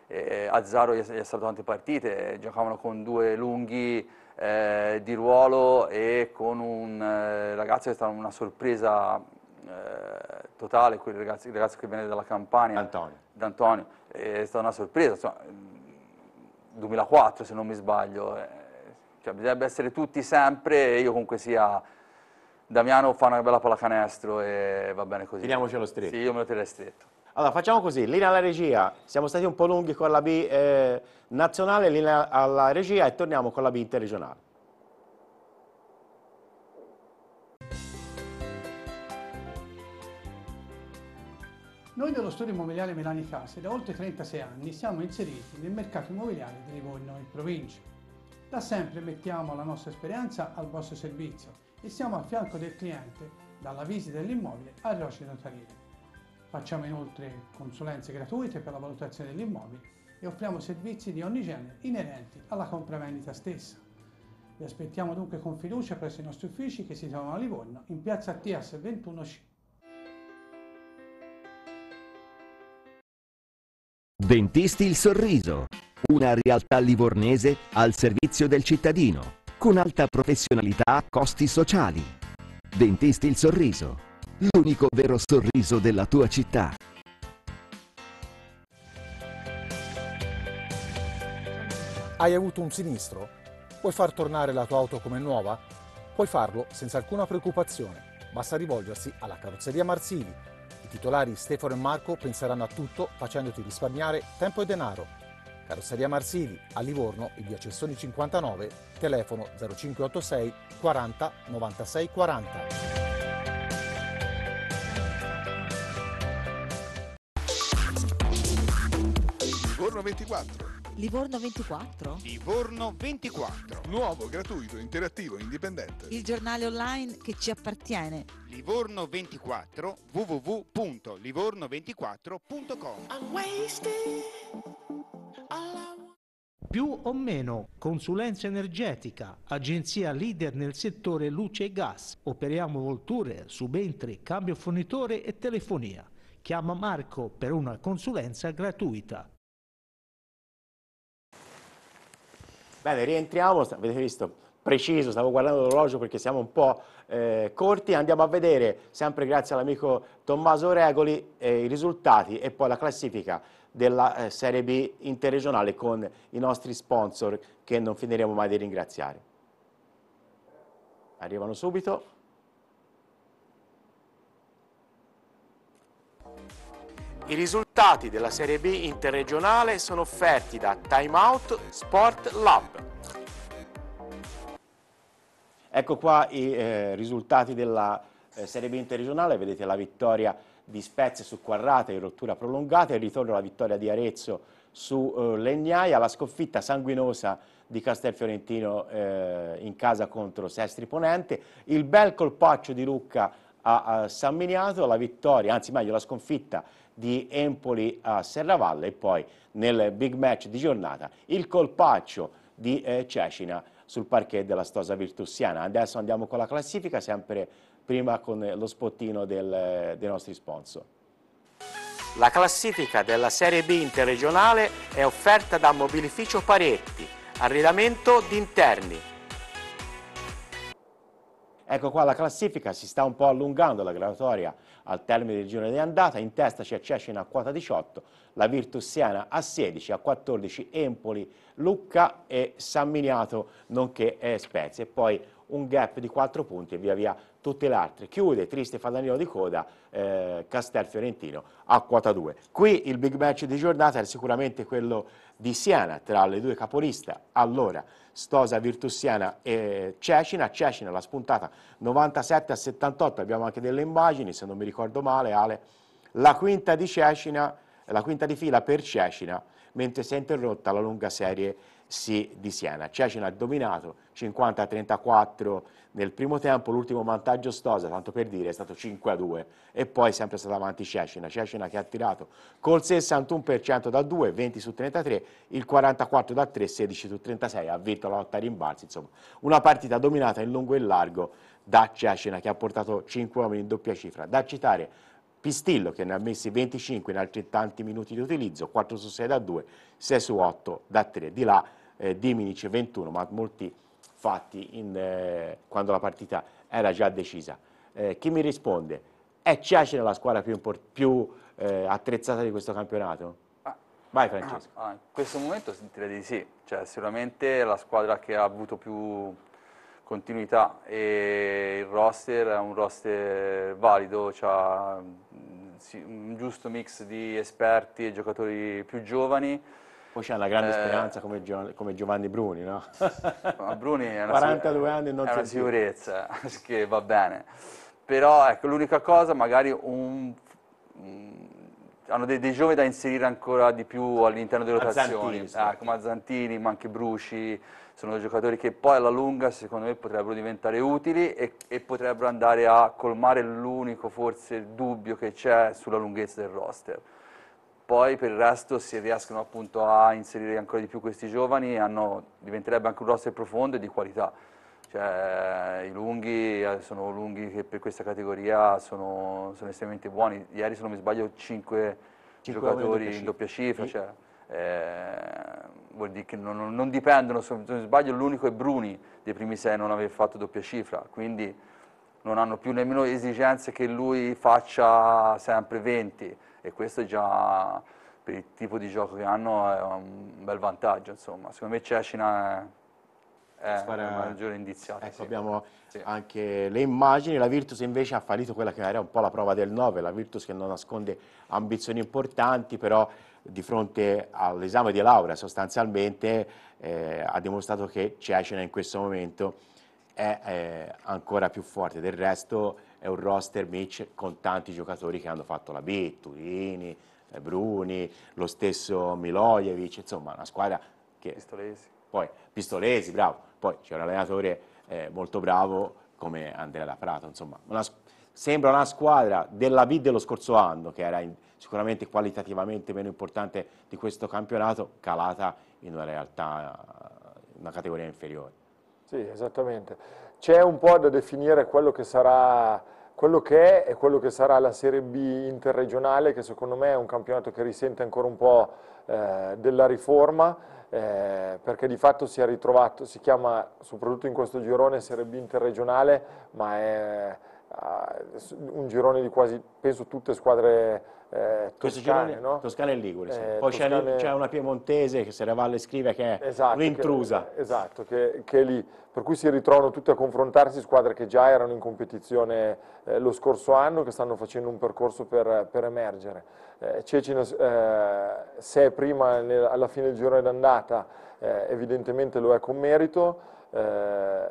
Eh, Azzaro gli è stato tante partite, giocavano con due lunghi eh, di ruolo e con un eh, ragazzo che è stata una sorpresa eh, totale, quel ragazzo, il ragazzo che viene dalla Campania, Antonio. D'Antonio, è stata una sorpresa, insomma, 2004 se non mi sbaglio, eh, cioè, bisognerebbe essere tutti sempre e io comunque sia Damiano fa una bella pallacanestro e va bene così. Tiriamocelo stretto. Sì, io me lo tirerei stretto. Allora, facciamo così, linea alla regia, siamo stati un po' lunghi con la B eh, nazionale, linea alla regia e torniamo con la B interregionale. Noi dello studio immobiliare Melani Case da oltre 36 anni siamo inseriti nel mercato immobiliare di Livorno e provincia. Da sempre mettiamo la nostra esperienza al vostro servizio e siamo a fianco del cliente dalla visita dell'immobile al roce notarile. Facciamo inoltre consulenze gratuite per la valutazione dell'immobile e offriamo servizi di ogni genere inerenti alla compravendita stessa. Vi aspettiamo dunque con fiducia presso i nostri uffici che si trovano a Livorno in piazza Attias 21C. Dentisti il sorriso, una realtà livornese al servizio del cittadino con alta professionalità a costi sociali. Dentisti il sorriso, l'unico vero sorriso della tua città. Hai avuto un sinistro? Puoi far tornare la tua auto come nuova? Puoi farlo senza alcuna preoccupazione. Basta rivolgersi alla carrozzeria Marzini. I titolari Stefano e Marco penseranno a tutto facendoti risparmiare tempo e denaro. Carrozzeria Marsili, a Livorno, in via Cessoni 59, telefono 0586 40 96 40. Livorno 24. Livorno 24? Livorno 24. Nuovo, gratuito, interattivo, indipendente. Il giornale online che ci appartiene. Livorno 24 www.livorno24.com. I'm wasted. Più o meno consulenza energetica, agenzia leader nel settore luce e gas, operiamo volture, subentri, cambio fornitore e telefonia. Chiama Marco per una consulenza gratuita. Bene, rientriamo, avete visto, preciso, stavo guardando l'orologio perché siamo un po' eh, corti, andiamo a vedere, sempre grazie all'amico Tommaso Regoli, eh, i risultati e poi la classifica della eh, Serie B interregionale con i nostri sponsor che non finiremo mai di ringraziare. Arrivano subito. I risultati della Serie B interregionale sono offerti da Time Out Sport Lab. Ecco qua i eh, risultati della eh, Serie B interregionale, vedete la vittoria di Spezia su Quarrata in rottura prolungata, il ritorno alla vittoria di Arezzo su eh, Legnaia, la sconfitta sanguinosa di Castelfiorentino eh, in casa contro Sestri Ponente, il bel colpaccio di Lucca a, a San Miniato, la vittoria, anzi meglio la sconfitta di Empoli a Serravalle e poi nel big match di giornata il colpaccio di eh, Cecina sul parquet della Stosa Virtussiana. Adesso andiamo con la classifica, sempre prima con eh, lo spottino del, eh, dei nostri sponsor. La classifica della Serie B interregionale è offerta da Mobilificio Paretti, arredamento di interni. Ecco qua la classifica, si sta un po' allungando la graduatoria al termine del giorno di andata, in testa c'è Cecina a quota 18, la Virtus Siena a 16, a 14 Empoli, Lucca e San Miniato, nonché eh, Spezia. E poi un gap di 4 punti e via via tutte le altre. Chiude, triste fanalino di coda, eh, Castel Fiorentino a quota 2. Qui il big match di giornata è sicuramente quello di Siena tra le due capoliste. allora Stosa Virtus Siena e Cecina, Cecina la spuntata 97 a 78, abbiamo anche delle immagini se non mi ricordo male Ale, la quinta di Cecina, la quinta di fila per Cecina mentre si è interrotta la lunga serie sì, di Siena. Cecina ha dominato 50-34 nel primo tempo, l'ultimo vantaggio Stosa, tanto per dire, è stato 5-2 e poi sempre stato avanti Cecina, Cecina che ha tirato col 61% da 2, 20 su 33, il 44 da 3, 16 su 36, ha vinto la lotta a rimbalzi, insomma una partita dominata in lungo e in largo da Cecina che ha portato 5 uomini in doppia cifra, da citare Pistillo che ne ha messi 25 in altrettanti minuti di utilizzo, 4 su 6 da 2, 6 su 8 da 3, di là eh, Diminic 21, ma molti fatti in, eh, quando la partita era già decisa. Eh, chi mi risponde? È Cecina la squadra più, più eh, attrezzata di questo campionato? Ah. Vai Francesco. Ah, in questo momento direi di sì, cioè, sicuramente la squadra che ha avuto più continuità e il roster è un roster valido, ha cioè, mm, un giusto mix di esperti e giocatori più giovani poi c'è una grande eh, speranza come, Gio, come, Giovanni Bruni, no? Bruni è una, 42 anni non è una sicurezza che va bene. Però ecco, l'unica cosa, magari un, un mm, hanno dei, dei, giovani da inserire ancora di più all'interno delle rotazioni, eh, come Azzantini, ma anche Bruci, sono dei giocatori che poi alla lunga secondo me potrebbero diventare utili e, e potrebbero andare a colmare l'unico forse dubbio che c'è sulla lunghezza del roster poi per il resto se riescono appunto a inserire ancora di più questi giovani hanno, diventerebbe anche un roster profondo e di qualità. Cioè, I lunghi eh, sono lunghi che per questa categoria sono, sono estremamente buoni. Ieri, se non mi sbaglio, 5, 5 giocatori in doppia cifra. Cioè, eh, vuol dire che non, non dipendono, se non mi sbaglio, l'unico è Bruni dei primi sei non aver fatto doppia cifra. Quindi non hanno più nemmeno esigenze che lui faccia sempre 20 e questo è già per il tipo di gioco che hanno è un bel vantaggio, insomma. Secondo me Cecina è, è una maggiore indiziata. Ecco, sì. abbiamo sì. anche le immagini, la Virtus invece ha fallito quella che era un po' la prova del 9, la Virtus che non nasconde ambizioni importanti, però di fronte all'esame di laurea sostanzialmente eh, ha dimostrato che Cecina in questo momento è eh, ancora più forte. Del resto è un roster mix con tanti giocatori che hanno fatto la B, Turini, eh, Bruni, lo stesso Milojevic, insomma una squadra che... Pistolesi. Poi, Pistolesi, bravo. Poi c'è un allenatore eh, molto bravo come Andrea da Prato, insomma. Una, sembra una squadra della B dello scorso anno, che era in, sicuramente qualitativamente meno importante di questo campionato, calata in una realtà, una categoria inferiore. Sì, esattamente c'è un po' da definire quello che sarà quello che è e quello che sarà la Serie B interregionale, che secondo me è un campionato che risente ancora un po' eh, della riforma, eh, perché di fatto si è ritrovato, si chiama soprattutto in questo girone Serie B interregionale, ma è eh, un girone di quasi, penso, tutte squadre eh, toscane, no? Toscane e Liguri, sì. Eh, Poi toscane... c'è una piemontese che se la valle scrive che è esatto, un'intrusa. Che, eh, esatto, che, che, è lì, per cui si ritrovano tutte a confrontarsi squadre che già erano in competizione eh, lo scorso anno, che stanno facendo un percorso per, per emergere. Eh, Cecina, eh, se è prima nel, alla fine del girone d'andata, eh, evidentemente lo è con merito,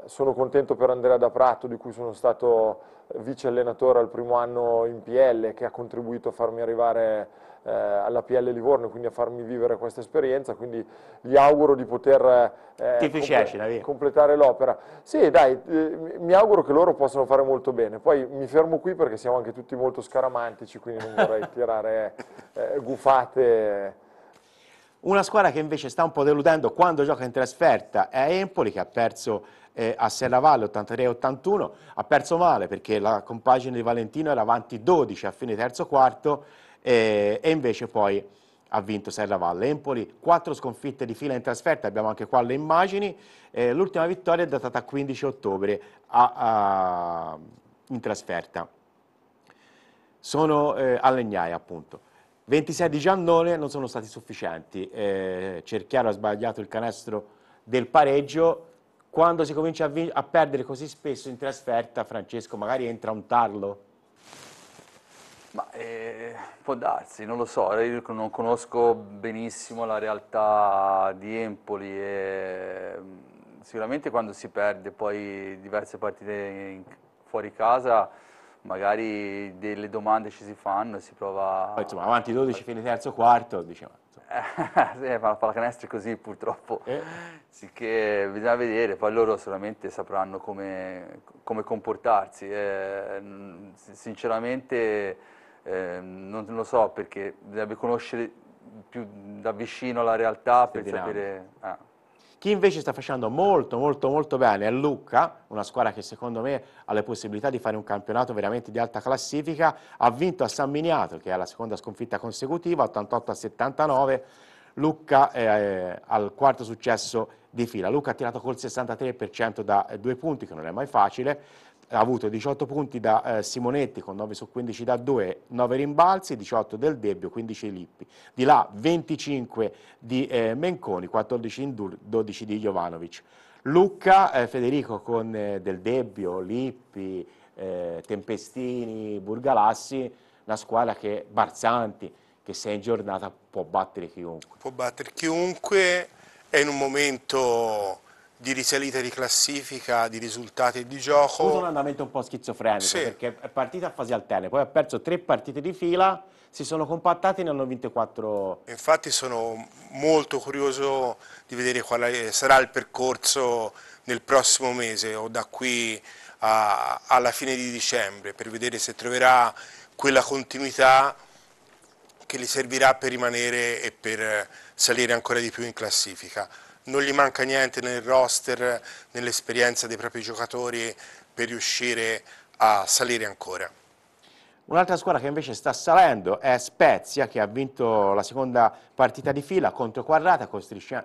sono contento per Andrea Da Prato, di cui sono stato vice allenatore al primo anno in PL che ha contribuito a farmi arrivare eh, alla PL Livorno, e quindi a farmi vivere questa esperienza, quindi gli auguro di poter eh, comple completare l'opera. Sì, dai, eh, mi auguro che loro possano fare molto bene, poi mi fermo qui perché siamo anche tutti molto scaramantici, quindi non vorrei tirare eh, gufate. Una squadra che invece sta un po' deludendo quando gioca in trasferta è Empoli che ha perso eh, a Sella Valle 83-81, ha perso male perché la compagine di Valentino era avanti 12 a fine terzo quarto eh, e invece poi ha vinto Sella Valle. Empoli, quattro sconfitte di fila in trasferta, abbiamo anche qua le immagini, eh, l'ultima vittoria è datata 15 ottobre a, a, in trasferta. Sono eh, a Legnaia appunto. 26 di Giannone non sono stati sufficienti, eh, Cerchiaro ha sbagliato il canestro del pareggio, quando si comincia a, vin- a, perdere così spesso in trasferta, Francesco, magari entra un tarlo? Ma, eh, può darsi, non lo so, io non conosco benissimo la realtà di Empoli e mm, sicuramente quando si perde poi diverse partite in, fuori casa magari delle domande ci si fanno e si prova... insomma, avanti 12, fine terzo, quarto, diciamo fatto. sì, ma la pallacanestro è così purtroppo, eh. sicché bisogna vedere, poi loro solamente sapranno come, come comportarsi. Eh, sinceramente eh, non lo so perché bisognerebbe conoscere più da vicino la realtà sì, per sapere... Ah. Chi invece sta facendo molto molto molto bene è Lucca, una squadra che secondo me ha le possibilità di fare un campionato veramente di alta classifica, ha vinto a San Miniato che è la seconda sconfitta consecutiva, 88 a 79, Lucca è eh, al quarto successo di fila. Lucca ha tirato col 63% da eh, due punti, che non è mai facile, ha avuto 18 punti da eh, Simonetti con 9 su 15 da 2, 9 rimbalzi, 18 del Debbio, 15 Lippi. Di là 25 di eh, Menconi, 14 di Indur, 12 di Jovanovic. Lucca, eh, Federico con eh, Del Debbio, Lippi, eh, Tempestini, Burgalassi, una squadra che Barzanti, che se è in giornata può battere chiunque. Può battere chiunque, è in un momento di risalite di classifica, di risultati di gioco. Ha un andamento un po' schizofrenico, sì. perché è partita a fasi alterne, poi ha perso tre partite di fila, si sono compattati e ne hanno vinte quattro. Infatti sono molto curioso di vedere quale sarà il percorso nel prossimo mese o da qui a, alla fine di dicembre, per vedere se troverà quella continuità che gli servirà per rimanere e per salire ancora di più in classifica non gli manca niente nel roster, nell'esperienza dei propri giocatori per riuscire a salire ancora. Un'altra squadra che invece sta salendo è Spezia che ha vinto la seconda partita di fila contro Quarrata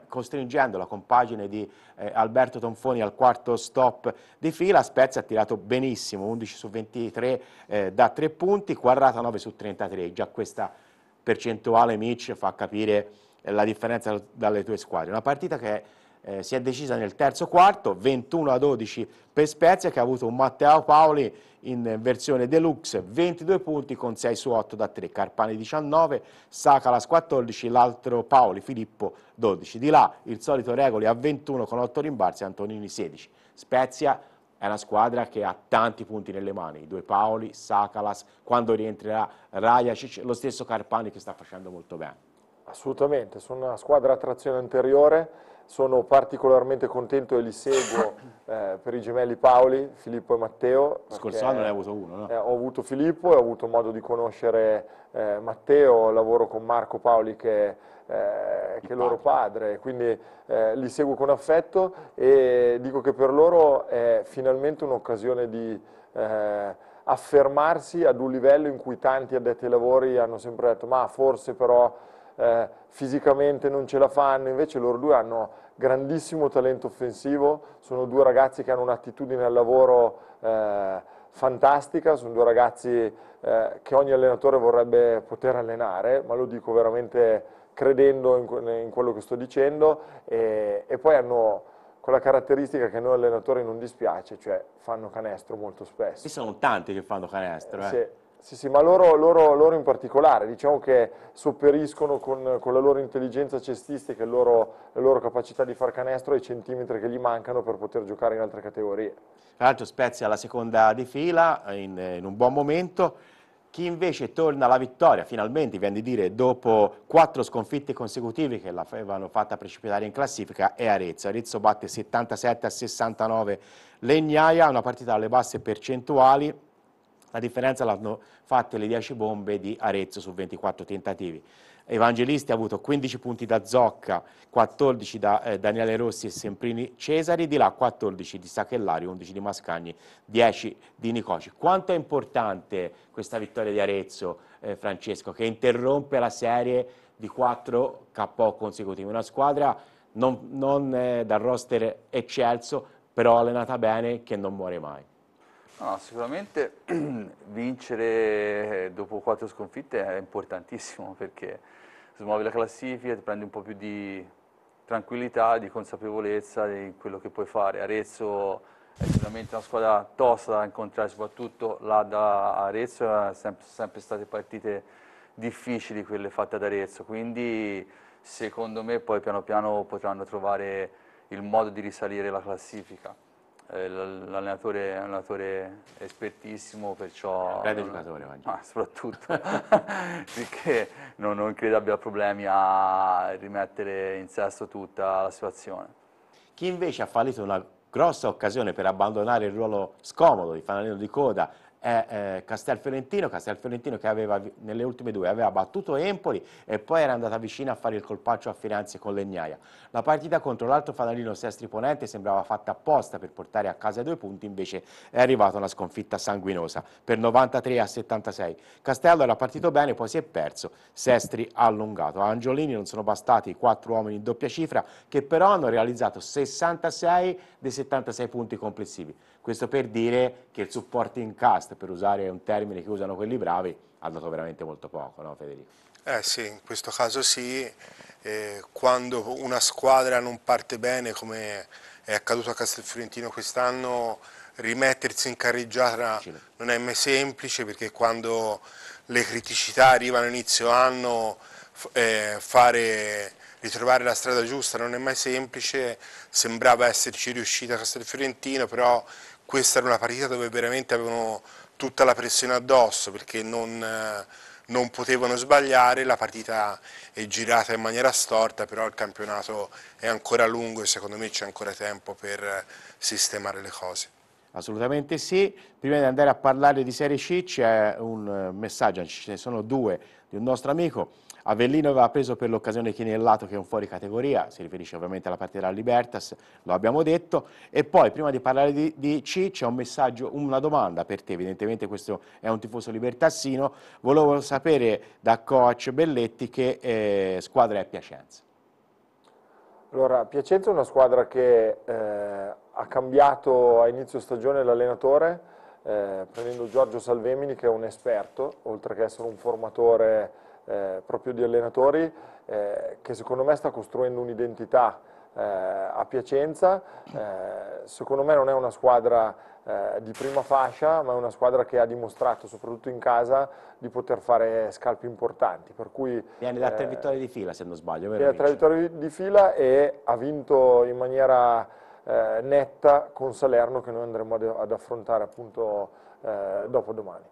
costringendo la compagine di eh, Alberto Tonfoni al quarto stop di fila. Spezia ha tirato benissimo, 11 su 23 eh, da 3 punti, Quarrata 9 su 33. Già questa percentuale Mitch fa capire eh, la differenza dalle due squadre. Una partita che eh, si è decisa nel terzo quarto, 21 a 12 per Spezia, che ha avuto un Matteo Paoli in versione deluxe, 22 punti con 6 su 8 da 3, Carpani 19, Sacalas 14, l'altro Paoli Filippo 12. Di là il solito Regoli a 21 con 8 rimbalzi, Antonini 16. Spezia è una squadra che ha tanti punti nelle mani, i due Paoli, Sacalas, quando rientrerà Rajacic, lo stesso Carpani che sta facendo molto bene. Assolutamente, sono una squadra a trazione anteriore, sono particolarmente contento e li seguo eh, per i gemelli Paoli, Filippo e Matteo. Scorso anno ne hai avuto uno, no? Eh, ho avuto Filippo e ho avuto modo di conoscere eh, Matteo, lavoro con Marco Paoli che, eh, è loro padre, quindi eh, li seguo con affetto e dico che per loro è finalmente un'occasione di eh, affermarsi ad un livello in cui tanti addetti ai lavori hanno sempre detto ma forse però eh, fisicamente non ce la fanno, invece loro due hanno grandissimo talento offensivo, sono due ragazzi che hanno un'attitudine al lavoro eh, fantastica, sono due ragazzi eh, che ogni allenatore vorrebbe poter allenare, ma lo dico veramente credendo in, in quello che sto dicendo, e, e poi hanno quella caratteristica che a noi allenatori non dispiace, cioè fanno canestro molto spesso. Ci sono tanti che fanno canestro. Eh, eh. Sì. Sì, sì, ma loro, loro, loro, in particolare, diciamo che sopperiscono con, con la loro intelligenza cestistica e la, loro capacità di far canestro ai centimetri che gli mancano per poter giocare in altre categorie. Tra l'altro Spezia alla seconda di fila, eh, in, eh, in un buon momento, chi invece torna alla vittoria, finalmente, viene di dire, dopo quattro sconfitte consecutive che l'avevano fatta precipitare in classifica, è Arezzo. Arezzo batte 77 a 69 Legnaia, una partita alle basse percentuali, la differenza l'hanno fatte le 10 bombe di Arezzo su 24 tentativi. Evangelisti ha avuto 15 punti da Zocca, 14 da eh, Daniele Rossi e Semprini Cesari, di là 14 di Sacchellari, 11 di Mascagni, 10 di Nicoci. Quanto è importante questa vittoria di Arezzo, eh, Francesco, che interrompe la serie di 4 KO consecutivi? Una squadra non, non eh, dal roster eccelso, però allenata bene, che non muore mai. No, sicuramente vincere eh, dopo quattro sconfitte è importantissimo perché smuovi la classifica, ti prendi un po' più di tranquillità, di consapevolezza di quello che puoi fare. Arezzo è sicuramente una squadra tosta da incontrare, soprattutto là da Arezzo, sono eh, sempre, sempre state partite difficili quelle fatte ad Arezzo, quindi secondo me poi piano piano potranno trovare il modo di risalire la classifica. Eh, l'allenatore è un allenatore espertissimo, perciò... Grande giocatore, Maggio. Ma soprattutto, perché non, non, credo abbia problemi a rimettere in sesto tutta la situazione. Chi invece ha fallito una grossa occasione per abbandonare il ruolo scomodo di fanalino di coda è eh, Castelfiorentino, Castelfiorentino che aveva, nelle ultime due aveva battuto Empoli e poi era andata vicina a fare il colpaccio a Firenze con Legnaia. La partita contro l'altro fanalino Sestri Ponente sembrava fatta apposta per portare a casa i due punti, invece è arrivata una sconfitta sanguinosa per 93 a 76. Castello era partito bene, poi si è perso, Sestri ha allungato. A Angiolini non sono bastati i quattro uomini in doppia cifra che però hanno realizzato 66 dei 76 punti complessivi. Questo per dire che il supporting cast, per usare un termine che usano quelli bravi, ha dato veramente molto poco, no Federico? Eh sì, in questo caso sì, eh, quando una squadra non parte bene come è accaduto a Castelfiorentino quest'anno, rimettersi in carreggiata non è mai semplice perché quando le criticità arrivano a inizio anno eh, fare, ritrovare la strada giusta non è mai semplice, sembrava esserci riuscita Castelfiorentino però questa era una partita dove veramente avevano tutta la pressione addosso perché non, eh, non potevano sbagliare, la partita è girata in maniera storta, però il campionato è ancora lungo e secondo me c'è ancora tempo per sistemare le cose. Assolutamente sì. Prima di andare a parlare di Serie C c'è un eh, messaggio, ce ne sono due, di un nostro amico Avellino aveva preso per l'occasione Chinellato che è un fuori categoria, si riferisce ovviamente alla partita della Libertas, lo abbiamo detto, e poi prima di parlare di, di C c'è un messaggio, una domanda per te, evidentemente questo è un tifoso libertassino, volevo sapere da coach Belletti che eh, squadra è Piacenza. Allora, Piacenza è una squadra che eh, ha cambiato a inizio stagione l'allenatore, eh, prendendo Giorgio Salvemini che è un esperto, oltre che essere un formatore eh, proprio di allenatori eh, che secondo me sta costruendo un'identità eh, a Piacenza, eh, secondo me non è una squadra eh, di prima fascia ma è una squadra che ha dimostrato soprattutto in casa di poter fare scalpi importanti per cui, viene da tre eh, vittorie di fila se non sbaglio viene da tre vittorie di fila e ha vinto in maniera netta con Salerno che noi andremo ad, ad affrontare appunto dopo domani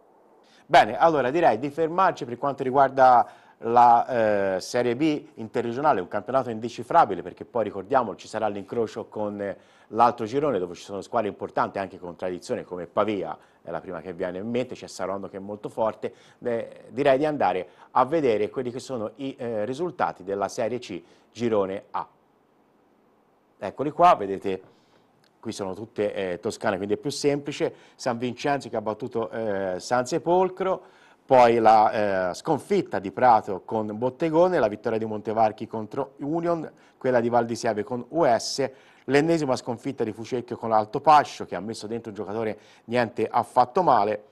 Bene, allora direi di fermarci per quanto riguarda la eh, Serie B interregionale, un campionato indecifrabile perché poi ricordiamo ci sarà l'incrocio con l'altro girone dove ci sono squadre importanti anche con tradizione come Pavia, è la prima che viene in mente, c'è Sarondo che è molto forte, eh, direi di andare a vedere quelli che sono i eh, risultati della Serie C girone A. Eccoli qua, vedete qui sono tutte eh, toscane, quindi è più semplice, San Vincenzo che ha battuto eh, San Sepolcro, poi la eh, sconfitta di Prato con Bottegone, la vittoria di Montevarchi contro Union, quella di Val di Sieve con US, l'ennesima sconfitta di Fucecchio con Alto Pascio che ha messo dentro un giocatore niente affatto male.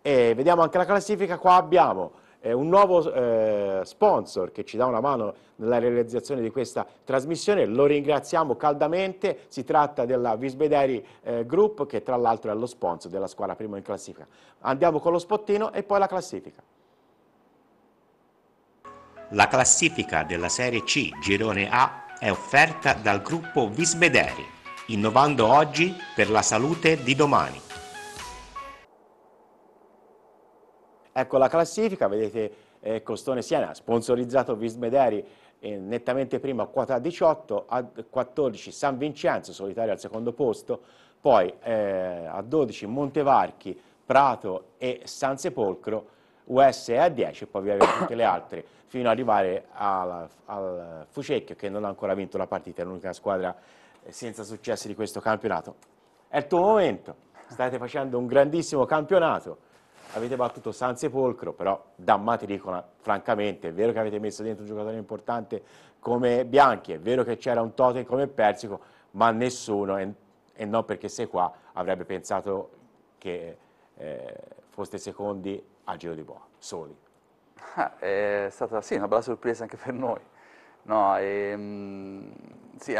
E vediamo anche la classifica, qua abbiamo eh, un nuovo eh, sponsor che ci dà una mano nella realizzazione di questa trasmissione. Lo ringraziamo caldamente, si tratta della Visbederi eh, Group che tra l'altro è lo sponsor della squadra prima in classifica. Andiamo con lo spottino e poi la classifica. La classifica della Serie C Girone A è offerta dal gruppo Visbederi, innovando oggi per la salute di domani. Ecco la classifica, vedete eh, Costone Siena, sponsorizzato Vismederi eh, nettamente prima a quota 18, a 14 San Vincenzo, solitario al secondo posto, poi eh, a 12 Montevarchi, Prato e San Sepolcro, US a 10 e poi vi avete tutte le altre, fino ad arrivare al, al Fucecchio che non ha ancora vinto la partita, è l'unica squadra eh, senza successi di questo campionato. È il tuo momento, state facendo un grandissimo campionato avete battuto San Sepolcro, però Dammati dicono francamente, è vero che avete messo dentro un giocatore importante come Bianchi, è vero che c'era un Totem come Persico, ma nessuno, e, e non perché sei qua, avrebbe pensato che eh, foste secondi al Giro di Boa, soli. Ah, è stata sì, una bella sorpresa anche per noi. No, e, ehm, mh, sì,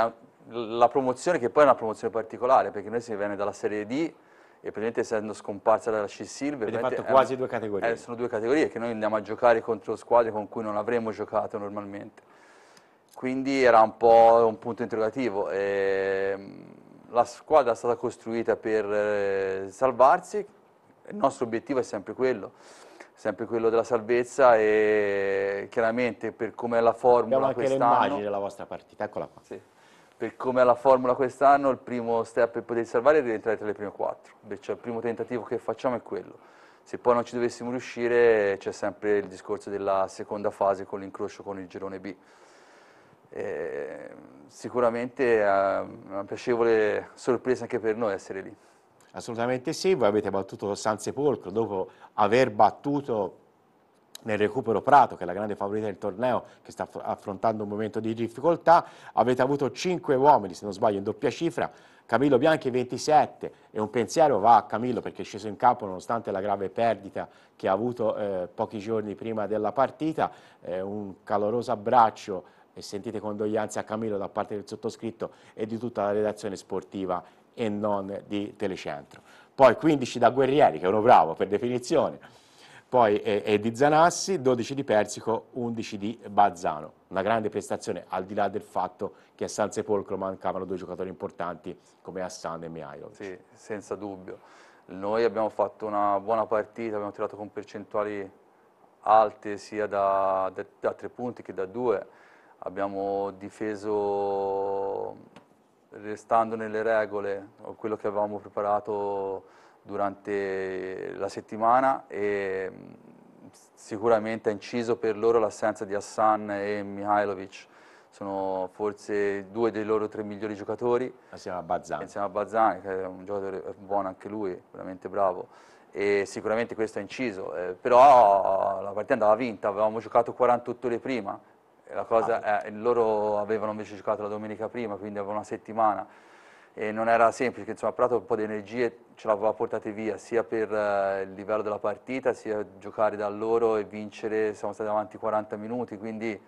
la promozione che poi è una promozione particolare, perché noi si viene dalla Serie D, e praticamente essendo scomparsa dalla C-Silver... Avete fatto quasi due categorie. Eh, sono due categorie che noi andiamo a giocare contro squadre con cui non avremmo giocato normalmente. Quindi era un po' un punto interrogativo. E ehm, la squadra è stata costruita per eh, salvarsi, il nostro obiettivo è sempre quello sempre quello della salvezza e chiaramente per come è la formula quest'anno... Abbiamo anche l'immagine della vostra partita, eccola qua. Sì per come è la formula quest'anno, il primo step per poter salvare è rientrare tra le prime quattro, cioè il primo tentativo che facciamo è quello. Se poi non ci dovessimo riuscire c'è sempre il discorso della seconda fase con l'incrocio con il girone B. E sicuramente è eh, una piacevole sorpresa anche per noi essere lì. Assolutamente sì, voi avete battuto San Sepolcro dopo aver battuto nel recupero Prato, che è la grande favorita del torneo, che sta affrontando un momento di difficoltà. Avete avuto 5 uomini, se non sbaglio, in doppia cifra. Camillo Bianchi 27 e un pensiero va a Camillo perché è sceso in campo nonostante la grave perdita che ha avuto eh, pochi giorni prima della partita. Eh, un caloroso abbraccio e sentite condoglianze a Camillo da parte del sottoscritto e di tutta la redazione sportiva e non di Telecentro. Poi 15 da Guerrieri, che è uno bravo per definizione poi è, eh, di Zanassi, 12 di Persico, 11 di Bazzano. Una grande prestazione al di là del fatto che a San Sepolcro mancavano due giocatori importanti come Hassan e Mihailovic. Sì, senza dubbio. Noi abbiamo fatto una buona partita, abbiamo tirato con percentuali alte sia da, da, da tre punti che da due. Abbiamo difeso restando nelle regole quello che avevamo preparato durante la settimana e sicuramente ha inciso per loro l'assenza di Hassan e Mihailovic sono forse due dei loro tre migliori giocatori insieme a Bazzani insieme a Bazzani che è un giocatore buono anche lui veramente bravo e sicuramente questo ha inciso eh, però la partita andava vinta avevamo giocato 48 ore prima la cosa, eh, loro avevano invece giocato la domenica prima quindi avevano una settimana e non era semplice, insomma Prato un po' di energie ce l'aveva portate via, sia per eh, il livello della partita, sia giocare da loro e vincere, siamo stati avanti 40 minuti, quindi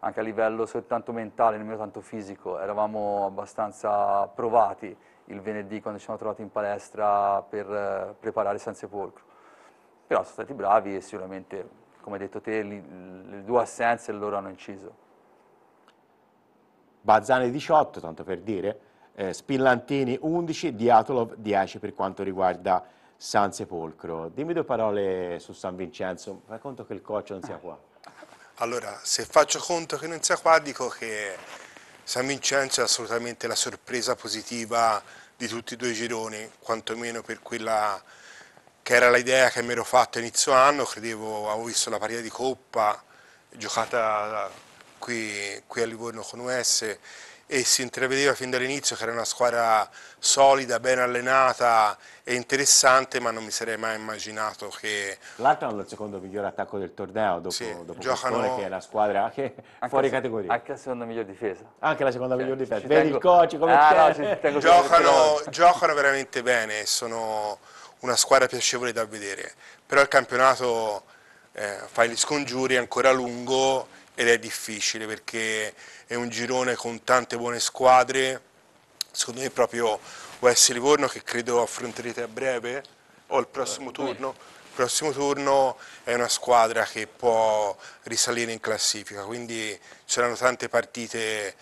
anche a livello soltanto mentale, nemmeno tanto fisico, eravamo abbastanza provati il venerdì quando ci siamo trovati in palestra per eh, preparare San Sepolcro. Però sono stati bravi e sicuramente, come hai detto te, li, le due assenze loro hanno inciso. Bazzane 18, tanto per dire, eh, Spillantini 11, Diatolov 10 per quanto riguarda San Sepolcro. Dimmi due parole su San Vincenzo, fai conto che il coach non sia qua. Allora, se faccio conto che non sia qua, dico che San Vincenzo è assolutamente la sorpresa positiva di tutti e due i gironi, quantomeno per quella che era l'idea che mi ero fatto inizio anno, credevo, avevo visto la partita di Coppa giocata qui, qui a Livorno con US e si intravedeva fin dall'inizio che era una squadra solida, ben allenata e interessante, ma non mi sarei mai immaginato che... L'altro hanno il secondo migliore attacco del torneo dopo, sì, dopo giocano... Costone, che è la squadra che anche fuori se, categoria. Anche la seconda miglior difesa. Anche la seconda cioè, miglior difesa. Vedi tengo... il coach come ah, no, giocano, giocano veramente bene, sono una squadra piacevole da vedere, però il campionato eh, fa gli scongiuri è ancora lungo ed è difficile perché è un girone con tante buone squadre, secondo me proprio West Livorno che credo affronterete a breve o al prossimo turno. Il prossimo turno è una squadra che può risalire in classifica, quindi c'erano tante partite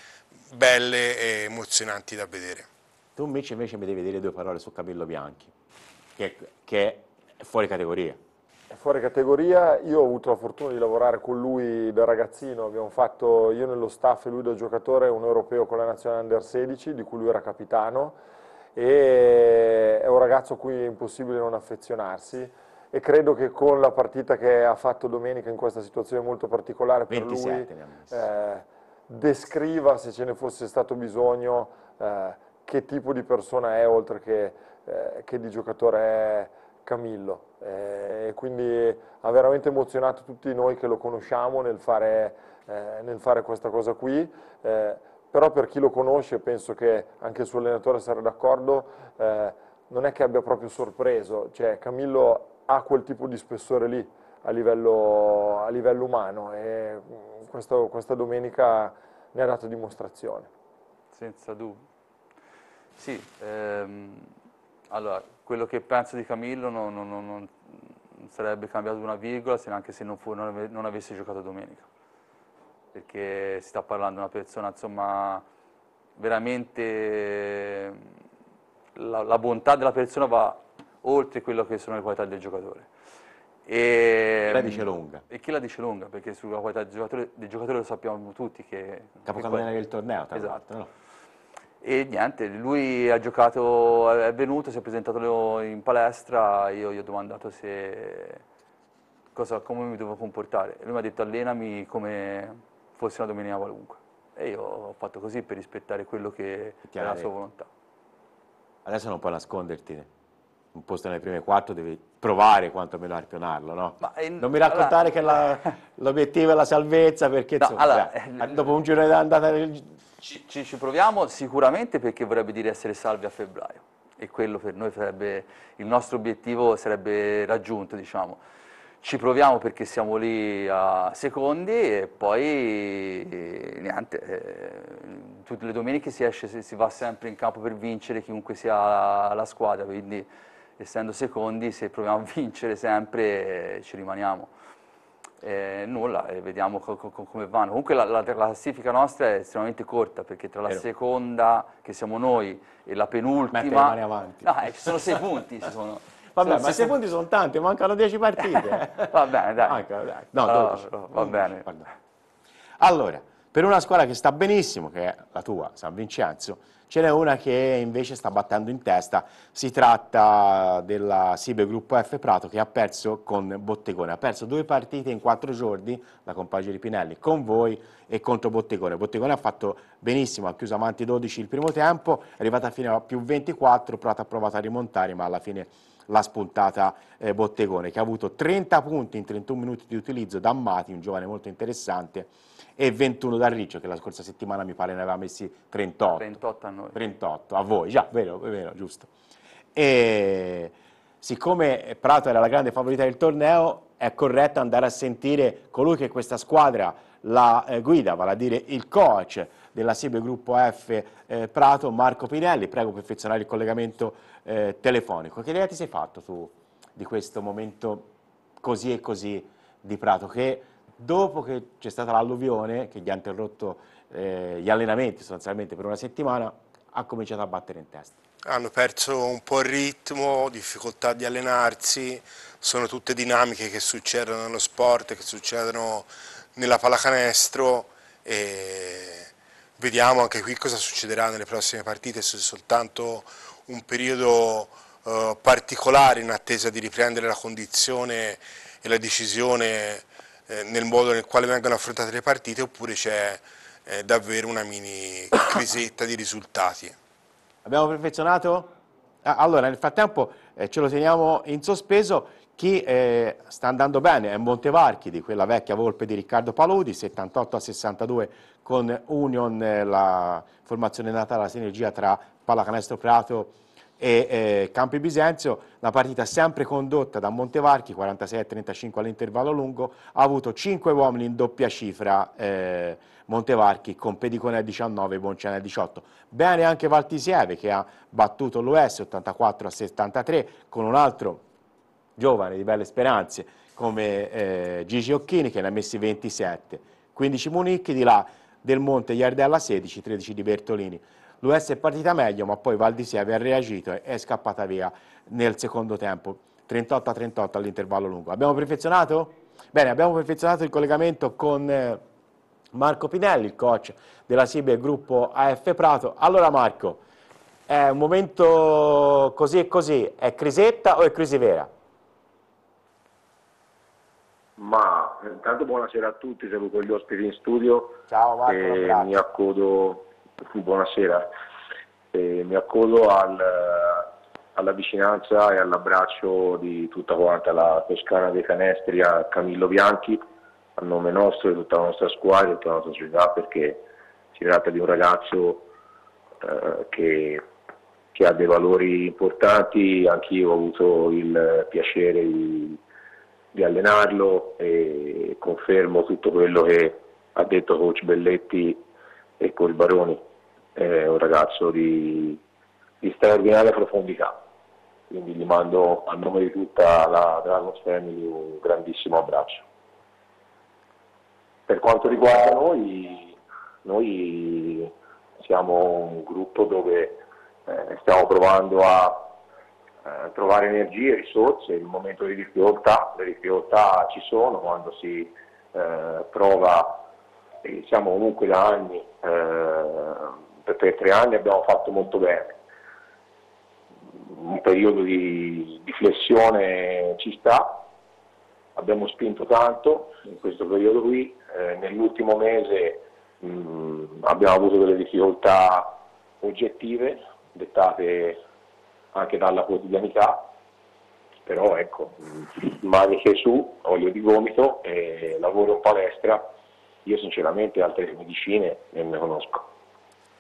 belle e emozionanti da vedere. Tu invece, invece mi devi dire due parole su Camillo Bianchi, che, che è fuori categoria fuori categoria, io ho avuto la fortuna di lavorare con lui da ragazzino, abbiamo fatto io nello staff e lui da giocatore un europeo con la nazionale under 16 di cui lui era capitano e è un ragazzo a cui è impossibile non affezionarsi e credo che con la partita che ha fatto domenica in questa situazione molto particolare per 27, lui eh, descriva se ce ne fosse stato bisogno eh, che tipo di persona è oltre che, eh, che di giocatore è Camillo. Eh, quindi ha veramente emozionato tutti noi che lo conosciamo nel fare, eh, nel fare questa cosa qui. Eh, però per chi lo conosce, penso che anche il suo allenatore sarà d'accordo, eh, non è che abbia proprio sorpreso. Cioè, Camillo ha quel tipo di spessore lì a livello, a livello umano e mm, questo, questa domenica ne ha dato dimostrazione. Senza dubbio. Sì, ehm allora, quello che penso di Camillo non, non, non, non sarebbe cambiato una virgola se anche se non, fu, ave, non, avesse giocato domenica, perché si sta parlando di una persona insomma veramente la, la bontà della persona va oltre quello che sono le qualità del giocatore. E, la dice mm, lunga. E chi la dice lunga? Perché sulla qualità del giocatore, del giocatore lo sappiamo tutti. Che, Capocannoniere del torneo, tra esatto. l'altro. No? E niente, lui ha giocato, è venuto, si è presentato in palestra, io gli ho domandato se, cosa, come mi dovevo comportare. Lui mi ha detto allenami come fosse una domenica qualunque. E io ho fatto così per rispettare quello che era la sua volontà. Adesso non puoi nasconderti. Un posto nelle prime quattro devi provare quantomeno a arpionarlo, no? In, non mi raccontare allora, che l'obiettivo è la salvezza perché no, insomma, allora, beh, dopo un giro di andata ci, ci, ci, proviamo sicuramente perché vorrebbe dire essere salvi a febbraio e quello per noi sarebbe, il nostro obiettivo sarebbe raggiunto, diciamo. Ci proviamo perché siamo lì a secondi e poi eh, niente, eh, tutte le domeniche si esce, si va sempre in campo per vincere chiunque sia la, la squadra, quindi essendo secondi se proviamo a vincere sempre eh, ci rimaniamo eh, nulla, e vediamo co co come vanno. Comunque la, la, la, classifica nostra è estremamente corta, perché tra la Vero. seconda, che siamo noi, e la penultima... Mette le mani avanti. No, eh, ci sono sei punti, ci sono... Vabbè, sono ma sei punti sono tanti, mancano 10 partite. va bene, dai. Mancano, dai. No, allora, va 12. bene. Allora, per una squadra che sta benissimo, che è la tua, San Vincenzo, ce n'è una che invece sta battendo in testa, si tratta della Sibe Gruppo F Prato che ha perso con Bottegone, ha perso due partite in quattro giorni, la compagine di Pinelli, con voi e contro Bottegone. Bottegone ha fatto benissimo, ha chiuso avanti 12 il primo tempo, è arrivata fino a più 24, Prato ha provato a rimontare ma alla fine l'ha spuntata eh, Bottegone che ha avuto 30 punti in 31 minuti di utilizzo da Mati, un giovane molto interessante, e 21 da Riccio, che la scorsa settimana mi pare ne aveva messi 38. 38 a noi. 38, a voi, già, vero, vero, giusto. E siccome Prato era la grande favorita del torneo, è corretto andare a sentire colui che questa squadra la eh, guida, vale a dire il coach della SIBE Gruppo F eh, Prato, Marco Pinelli. Prego perfezionare il collegamento eh, telefonico. Che idea ti sei fatto tu di questo momento così e così di Prato, che dopo che c'è stata l'alluvione che gli ha interrotto eh, gli allenamenti sostanzialmente per una settimana, ha cominciato a battere in testa. Hanno perso un po' il ritmo, difficoltà di allenarsi, sono tutte dinamiche che succedono nello sport, che succedono nella pallacanestro e vediamo anche qui cosa succederà nelle prossime partite, se è soltanto un periodo eh, particolare in attesa di riprendere la condizione e la decisione eh, nel modo nel quale vengono affrontate le partite oppure c'è eh, davvero una mini crisetta di risultati. Abbiamo perfezionato? Ah, allora, nel frattempo eh, ce lo teniamo in sospeso. Chi eh, sta andando bene è Montevarchi di quella vecchia volpe di Riccardo Paludi, 78 a 62 con Union, eh, la formazione nata dalla sinergia tra Pallacanestro Prato e e eh, Campi Bisenzio, una partita sempre condotta da Montevarchi, 46-35 all'intervallo lungo, ha avuto 5 uomini in doppia cifra eh, Montevarchi con Pedicone a 19 e Bonciana a 18. Bene anche Valtisieve che ha battuto l'US 84 73 con un altro giovane di belle speranze come eh, Gigi Occhini che ne ha messi 27, 15 Municchi di là del Monte Iardella 16, 13 di Bertolini. L'US è partita meglio, ma poi Val di ha reagito e è scappata via nel secondo tempo. 38 38 all'intervallo lungo. Abbiamo perfezionato? Bene, abbiamo perfezionato il collegamento con eh, Marco Pinelli, il coach della Sibe Gruppo AF Prato. Allora Marco, è un momento così e così, è crisetta o è crisi vera? Ma eh, intanto buonasera a tutti, saluto gli ospiti in studio. Ciao Marco, e mi accodo fu buonasera. E mi accollo al, alla vicinanza e all'abbraccio di tutta quanta la Toscana dei Canestri a Camillo Bianchi, a nome nostro e tutta la nostra squadra e tutta la nostra società, perché si tratta di un ragazzo eh, che, che, ha dei valori importanti. Anch'io ho avuto il piacere di, di allenarlo e confermo tutto quello che ha detto Coach Belletti e col Baroni, è un ragazzo di, di straordinaria profondità. Quindi gli mando a nome di tutta la Dragons Family un grandissimo abbraccio. Per quanto riguarda noi, noi siamo un gruppo dove eh, stiamo provando a eh, trovare energie, risorse in un momento di difficoltà. Le difficoltà ci sono quando si eh, prova siamo comunque da anni, eh, per, tre anni abbiamo fatto molto bene. Un periodo di, di flessione ci sta, abbiamo spinto tanto in questo periodo qui, eh, nell'ultimo mese mh, mm, abbiamo avuto delle difficoltà oggettive dettate anche dalla quotidianità, però ecco, mm, maniche su, olio di gomito, lavoro in palestra io sinceramente altre medicine non ne conosco.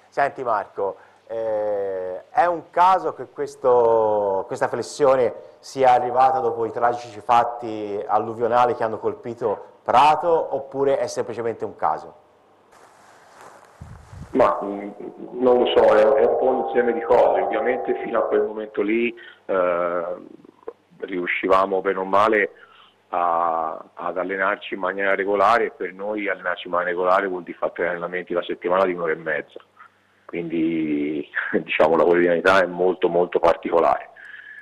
Senti Marco, eh, è un caso che questo, questa flessione sia arrivata dopo i tragici fatti alluvionali che hanno colpito Prato oppure è semplicemente un caso? Ma mm, non lo so, è, è un po' un insieme di cose. Ovviamente fino a quel momento lì eh, riuscivamo bene o male a, ad allenarci in maniera regolare e per noi allenarci in maniera regolare vuol dire fare tre allenamenti la settimana di un'ora e mezza, quindi diciamo la quotidianità è molto molto particolare.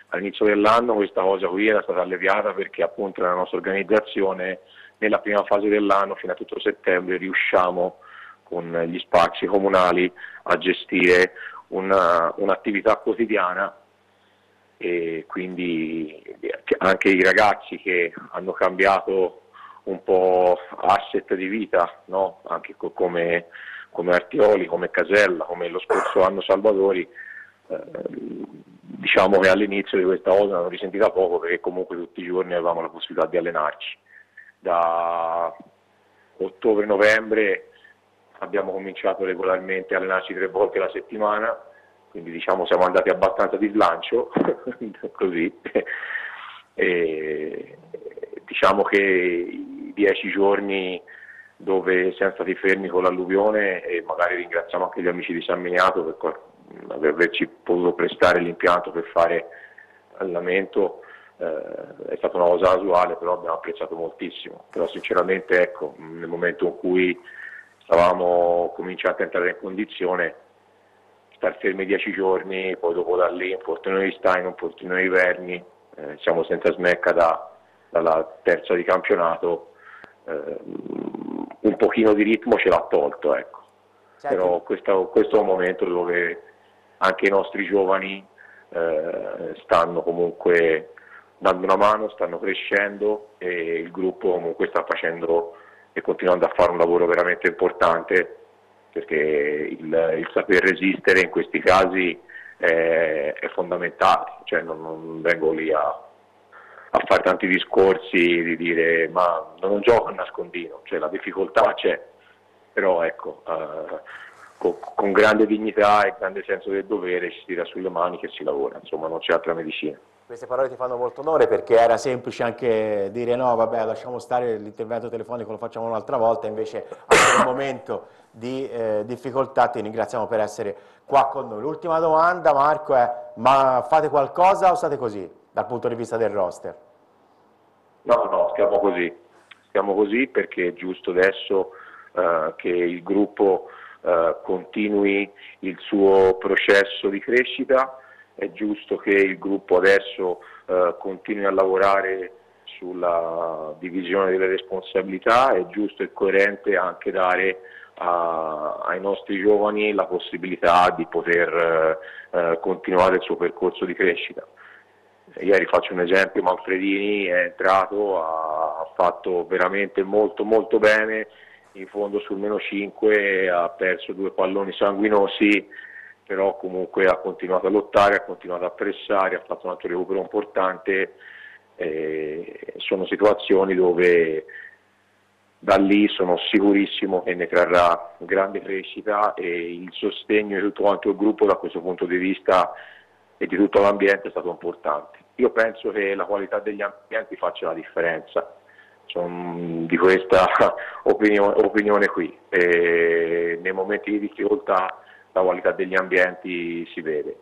All'inizio dell'anno questa cosa qui era stata alleviata perché appunto nella nostra organizzazione nella prima fase dell'anno fino a tutto settembre riusciamo con gli spazi comunali a gestire una, un'attività quotidiana e quindi anche i ragazzi che hanno cambiato un po' asset di vita, no? anche co- come, come, Artioli, come Casella, come lo scorso anno Salvatori, eh, diciamo che all'inizio di questa cosa l'hanno risentita poco perché comunque tutti i giorni avevamo la possibilità di allenarci. Da ottobre-novembre abbiamo cominciato regolarmente a allenarci tre volte la settimana quindi diciamo siamo andati abbastanza di slancio, così. E, diciamo che i dieci giorni dove siamo stati fermi con l'alluvione e magari ringraziamo anche gli amici di San Miniato per, averci potuto prestare l'impianto per fare allenamento eh, è stata una cosa casuale però abbiamo apprezzato moltissimo però sinceramente ecco nel momento in cui stavamo cominciando a entrare in condizione star fermi dieci giorni, poi dopo da lì un infortunio di Stein, un infortunio di Verni, eh, siamo senza smecca da, dalla terza di campionato, eh, un pochino di ritmo ce l'ha tolto, ecco. Certo. però questo, questo, è un momento dove anche i nostri giovani eh, stanno comunque dando una mano, stanno crescendo e il gruppo comunque sta facendo e continuando a fare un lavoro veramente importante perché il, il saper resistere in questi casi è, eh, è fondamentale, cioè non, non, vengo lì a, a, fare tanti discorsi di dire ma non gioco a nascondino, cioè la difficoltà c'è, però ecco, eh, con, con grande dignità e grande senso del dovere si tira sulle mani che si lavora, insomma non c'è altra medicina. Queste parole ti fanno molto onore perché era semplice anche dire no, vabbè, lasciamo stare l'intervento telefonico, lo facciamo un'altra volta, invece anche nel momento di eh, difficoltà ti ringraziamo per essere qua con noi. L'ultima domanda Marco è, ma fate qualcosa o state così dal punto di vista del roster? No, no, stiamo così, stiamo così perché è giusto adesso eh, che il gruppo eh, continui il suo processo di crescita è giusto che il gruppo adesso eh, continui a lavorare sulla divisione delle responsabilità, è giusto e coerente anche dare a, ai nostri giovani la possibilità di poter eh, eh continuare il suo percorso di crescita. Ieri faccio un esempio, Manfredini è entrato, ha fatto veramente molto molto bene, in fondo sul meno 5 ha perso due palloni sanguinosi però comunque ha continuato a lottare, ha continuato a pressare, ha fatto un altro recupero importante. Eh, sono situazioni dove da lì sono sicurissimo che ne trarrà grande crescita e il sostegno di tutto quanto il gruppo da questo punto di vista e di tutto l'ambiente è stato importante. Io penso che la qualità degli ambienti faccia la differenza, sono di questa opinione, opinione qui. E nei momenti di difficoltà la qualità degli ambienti si vede.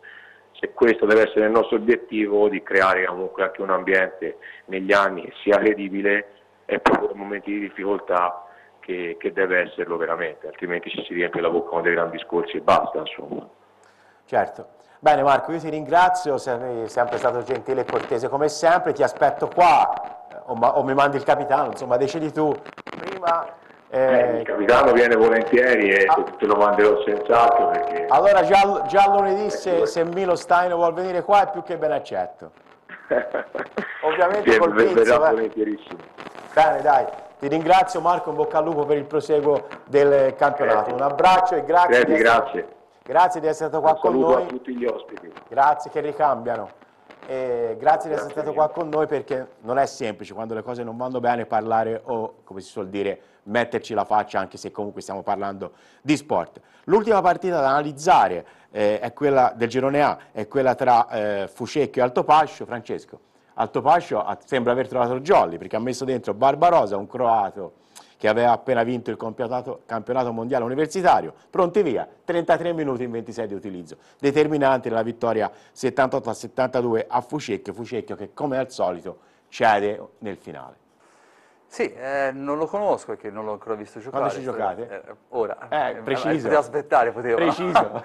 Se questo deve essere il nostro obiettivo di creare comunque anche un ambiente negli anni sia credibile, è proprio nei momenti di difficoltà che, che, deve esserlo veramente, altrimenti ci si riempie la bocca con dei grandi discorsi e basta insomma. Certo. Bene Marco, io ti ringrazio, sei sempre stato gentile e cortese come sempre, ti aspetto qua eh, o, ma, o mi mandi il capitano, insomma decidi tu prima eh, eh, il capitano viene volentieri e ah, te lo manderò senz'altro perché... Allora già, già lunedì eh, se, se Milo Stein vuol venire qua è più che ben accetto. Ovviamente sì, col pizzo, eh. volentierissimo. Bene, dai. Ti ringrazio Marco, in bocca al lupo per il proseguo del campionato. Un abbraccio e grazie. Grazie, di essere, grazie. grazie di essere stato qua con noi. a tutti gli ospiti. Grazie che ricambiano. E grazie, grazie di essere stato qua con noi perché non è semplice quando le cose non vanno bene parlare o, come si suol dire, metterci la faccia anche se comunque stiamo parlando di sport. L'ultima partita da analizzare eh, è quella del girone A, è quella tra eh, Fucecchio e Altopascio. Francesco, Altopascio sembra aver trovato Jolly perché ha messo dentro Barbarosa, un croato che aveva appena vinto il campionato, campionato, mondiale universitario. Pronti via, 33 minuti in 26 di utilizzo. Determinante nella vittoria 78-72 a Fucecchio, Fucecchio che come al solito cede nel finale. Sì, eh, non lo conosco perché non l'ho ancora visto giocare. Quando ci giocate? Eh, ora. Eh, eh preciso. Poteva aspettare, potevo. Preciso.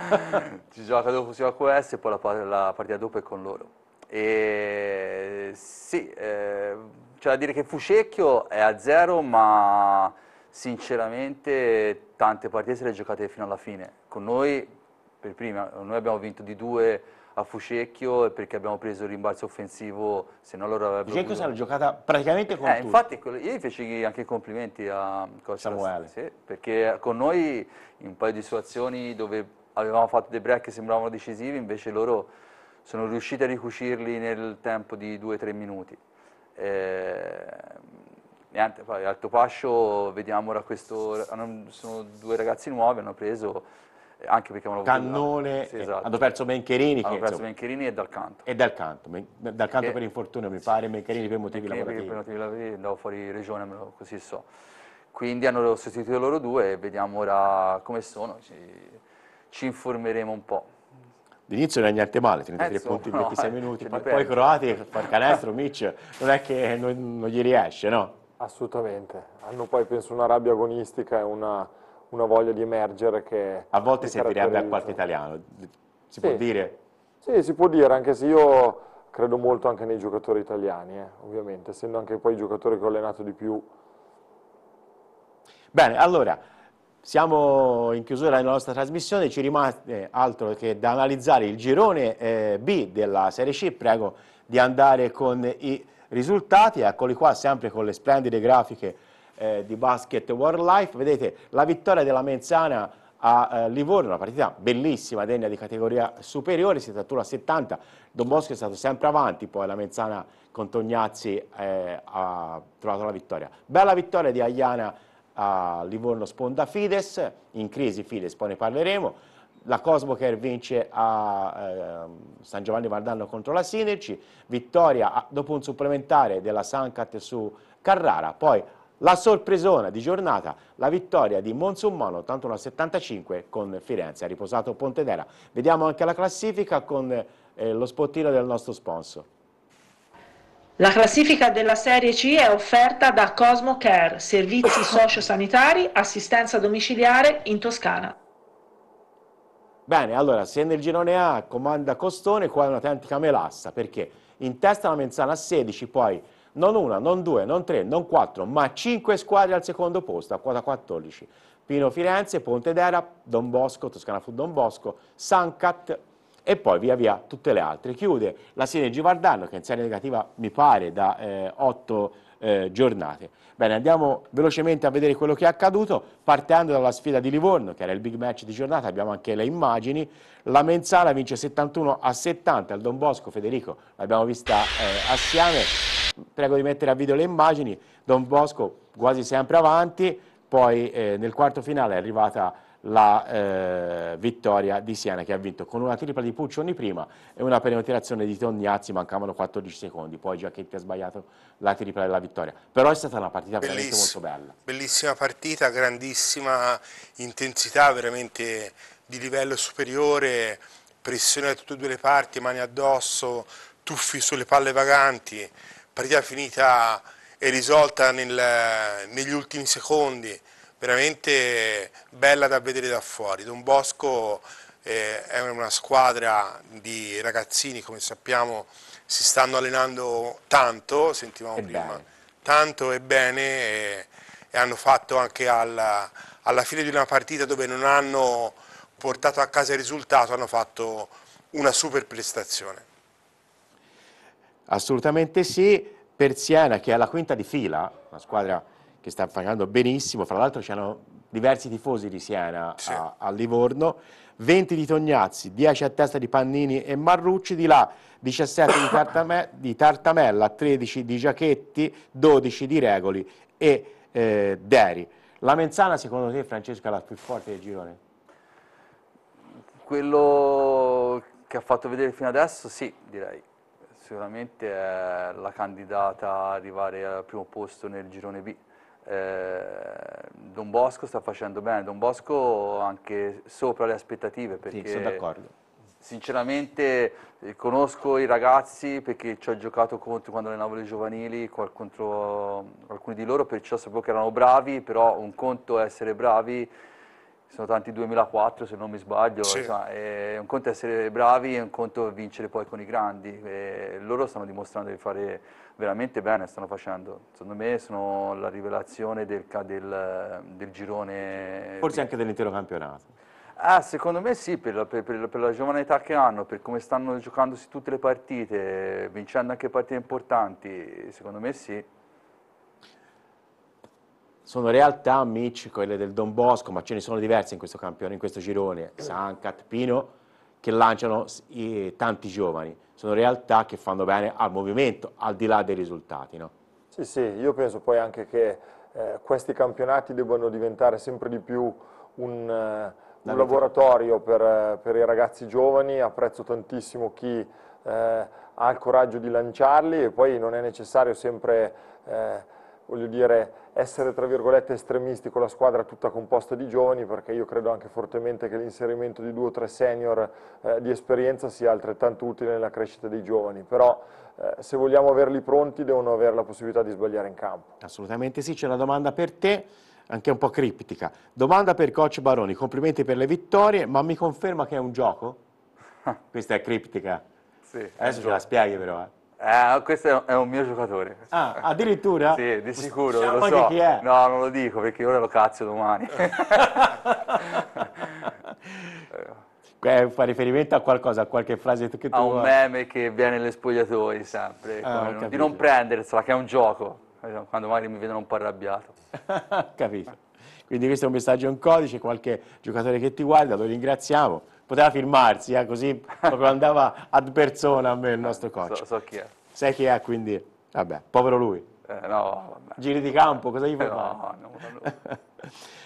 ci gioca dopo, si gioca US e poi la, la, partita dopo è con loro. E sì, eh, c'è da dire che Fuscecchio è a zero, ma sinceramente tante partite se le giocate fino alla fine. Con noi, per prima, noi abbiamo vinto di due a Fucecchio perché abbiamo preso il rimbalzo offensivo, se no loro avrebbero... Fucecchio si era giocata praticamente con eh, Infatti, gli feci anche i complimenti a Coach Samuele, sì, perché con noi in un paio di situazioni dove avevamo fatto dei break che sembravano decisivi, invece loro sono riusciti a ricucirli nel tempo di 2-3 minuti. Eh, niente, poi Altopascio vediamo ora questo, sono due ragazzi nuovi, hanno preso eh, anche perché avevano Cannone, sì, eh, esatto. hanno perso Mencherini. Hanno che, perso Mencherini e Dal Canto. E Dal Canto, dal canto che, per infortunio mi pare, sì, Mencherini sì, per motivi lavorativi. Per motivi lavorativi andavo fuori regione, così so. Quindi hanno sostituito loro due e vediamo ora come sono, ci, ci informeremo un po'. D'inizio non è niente male, 33 Penso, eh, punti in no, 26 minuti, poi, poi Croati, far canestro, Mitch, non è che non, non gli riesce, no? Assolutamente, hanno poi penso una rabbia agonistica e una una voglia di emergere che... A volte servirebbe a qualche italiano, si sì. può dire? Sì, si può dire, anche se io credo molto anche nei giocatori italiani, eh, ovviamente, essendo anche poi i giocatori che ho allenato di più. Bene, allora, siamo in chiusura della nostra trasmissione, ci rimane eh, altro che da analizzare il girone eh, B della Serie C, prego di andare con i risultati, eccoli qua sempre con le splendide grafiche eh, di basket Wildlife. Vedete la vittoria della Menzana a eh, Livorno, una partita bellissima, degna di categoria superiore, si trattura a 70, Don Bosco è stato sempre avanti, poi la Menzana con Tognazzi eh, ha trovato la vittoria. Bella vittoria di Ayana a Livorno Sponda Fides, in crisi Fides, poi ne parleremo. La Cosmoker vince a eh, San Giovanni Valdanno contro la Sinerci, vittoria dopo un supplementare della Sancat su Carrara, poi la sorpresona di giornata, la vittoria di Monsummano 81 a 75 con Firenze, ha riposato Pontedera. Vediamo anche la classifica con eh, lo spottino del nostro sponsor. La classifica della Serie C è offerta da Cosmo Care, servizi sociosanitari, assistenza domiciliare in Toscana. Bene, allora, se nel girone A comanda Costone, qua è un'autentica melassa, perché in testa la Menzana a 16, poi non una, non due, non tre, non quattro, ma cinque squadre al secondo posto, a quota 14. Pino Firenze, Ponte d'Era, Don Bosco, Toscana Food Don Bosco, Sancat e poi via via tutte le altre. Chiude la serie Givardano che in serie negativa mi pare da eh, otto eh, giornate. Bene, andiamo velocemente a vedere quello che è accaduto, partendo dalla sfida di Livorno, che era il big match di giornata, abbiamo anche le immagini. La Menzala vince 71 a 70 al Don Bosco, Federico l'abbiamo vista eh, assieme prego di mettere a video le immagini, Don Bosco quasi sempre avanti, poi eh, nel quarto finale è arrivata la eh, vittoria di Siena che ha vinto con una tripla di Puccioni prima e una penetrazione di Tognazzi, mancavano 14 secondi, poi Giacchetti ha sbagliato la tripla della vittoria, però è stata una partita Bellissimo, veramente molto bella. Bellissima partita, grandissima intensità, veramente di livello superiore, pressione da tutte e due le parti, mani addosso, tuffi sulle palle vaganti, partita finita e risolta nel, negli ultimi secondi, veramente bella da vedere da fuori. Don Bosco eh, è una squadra di ragazzini, come sappiamo, si stanno allenando tanto, sentivamo e prima, bene. tanto e bene e, eh, e hanno fatto anche alla, alla fine di una partita dove non hanno portato a casa il risultato, hanno fatto una super prestazione. Assolutamente sì, per Siena che è la quinta di fila, una squadra che sta pagando benissimo, fra l'altro c'erano diversi tifosi di Siena sì. a, a, Livorno, 20 di Tognazzi, 10 a testa di Pannini e Marrucci, di là 17 di, Tartame, di Tartamella, 13 di Giachetti, 12 di Regoli e eh, Deri. La Menzana secondo te Francesca è la più forte del girone? Quello che ha fatto vedere fino adesso sì direi sicuramente è eh, la candidata a arrivare al primo posto nel girone B. Eh, Don Bosco sta facendo bene, Don Bosco anche sopra le aspettative perché sì, sono d'accordo. Sinceramente eh, conosco i ragazzi perché ci ho giocato contro quando allenavo le giovanili contro alcuni di loro, perciò sapevo che erano bravi, però un conto è essere bravi sono tanti 2004 se non mi sbaglio, sì. insomma, è un conto essere bravi e un conto vincere poi con i grandi, e loro stanno dimostrando di fare veramente bene, stanno facendo, secondo me sono la rivelazione del, del, del girone. Forse anche dell'intero campionato. Ah, secondo me sì, per la, per, per la, giovane età che hanno, per come stanno giocandosi tutte le partite, vincendo anche partite importanti, secondo me sì sono realtà, amici, quelle del Don Bosco, ma ce ne sono diverse in questo campione, in questo girone, San Catpino, che lanciano i, tanti giovani. Sono realtà che fanno bene al movimento, al di là dei risultati. No? Sì, sì, io penso poi anche che eh, questi campionati debbano diventare sempre di più un, eh, un laboratorio per, eh, per, i ragazzi giovani, apprezzo tantissimo chi eh, ha il coraggio di lanciarli e poi non è necessario sempre eh, voglio dire, essere tra virgolette estremisti con la squadra tutta composta di giovani, perché io credo anche fortemente che l'inserimento di due o tre senior eh, di esperienza sia altrettanto utile nella crescita dei giovani, però eh, se vogliamo averli pronti devono avere la possibilità di sbagliare in campo. Assolutamente sì, c'è una domanda per te, anche un po' criptica. Domanda per coach Baroni, complimenti per le vittorie, ma mi conferma che è un gioco? Questa è criptica. Sì, Adesso ce la spieghi però. Eh. Eh, questo è un mio giocatore. Ah, addirittura? sì, di sicuro, lo so. Chi è. No, non lo dico perché ora lo cazzo domani. Eh, fa riferimento a qualcosa, a qualche frase che tu... A un meme che viene negli spogliatoi sempre, ah, non, di non prendersela, che è un gioco, quando magari mi vedono un po' arrabbiato. capito. Quindi questo è un messaggio, un codice, qualche giocatore che ti guarda, lo ringraziamo poteva firmarsi, eh, così proprio andava ad persona a me il nostro coach. So, so chi è. Sai chi è, quindi, vabbè, povero lui. Eh, no, vabbè. Giri di campo, cosa gli fai? Eh, no, no, no.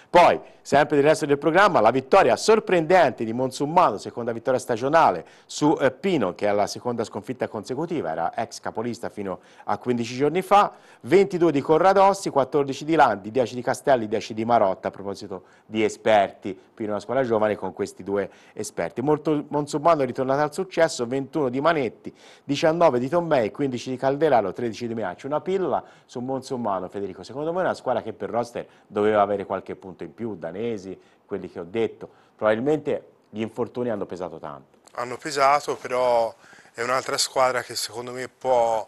Poi, sempre del resto del programma, la vittoria sorprendente di Monsummano, seconda vittoria stagionale, su eh, Pino, che è la seconda sconfitta consecutiva, era ex capolista fino a 15 giorni fa, 22 di Corradossi, 14 di Landi, 10 di Castelli, 10 di Marotta, a proposito di esperti, Pino è una scuola giovane con questi due esperti. Monsummano è ritornato al successo, 21 di Manetti, 19 di Tommei, 15 di Calderaro, 13 di Meacci, una pillola su Monsummano, Federico, secondo me è una squadra che per roster doveva avere qualche punto molto in più, danesi, quelli che ho detto. Probabilmente gli infortuni hanno pesato tanto. Hanno pesato, però è un'altra squadra che secondo me può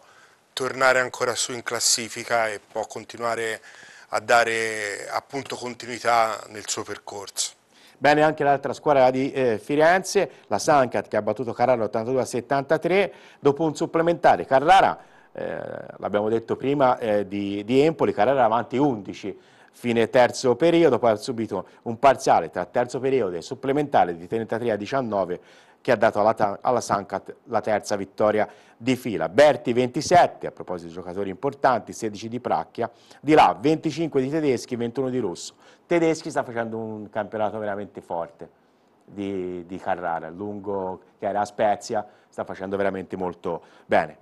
tornare ancora su in classifica e può continuare a dare appunto continuità nel suo percorso. Bene anche l'altra squadra di eh, Firenze, la Sancat che ha battuto Carrara 82-73 dopo un supplementare. Carrara, eh, l'abbiamo detto prima, eh, di, di, Empoli, Carrara avanti 11 fine terzo periodo, poi ha subito un parziale tra terzo periodo e supplementare di 33 a 19 che ha dato alla, alla Sancat la terza vittoria di fila. Berti 27, a proposito di giocatori importanti, 16 di Pracchia, di là 25 di tedeschi, 21 di russo. Tedeschi sta facendo un campionato veramente forte. Di, di, Carrara, lungo che era a Spezia, sta facendo veramente molto bene.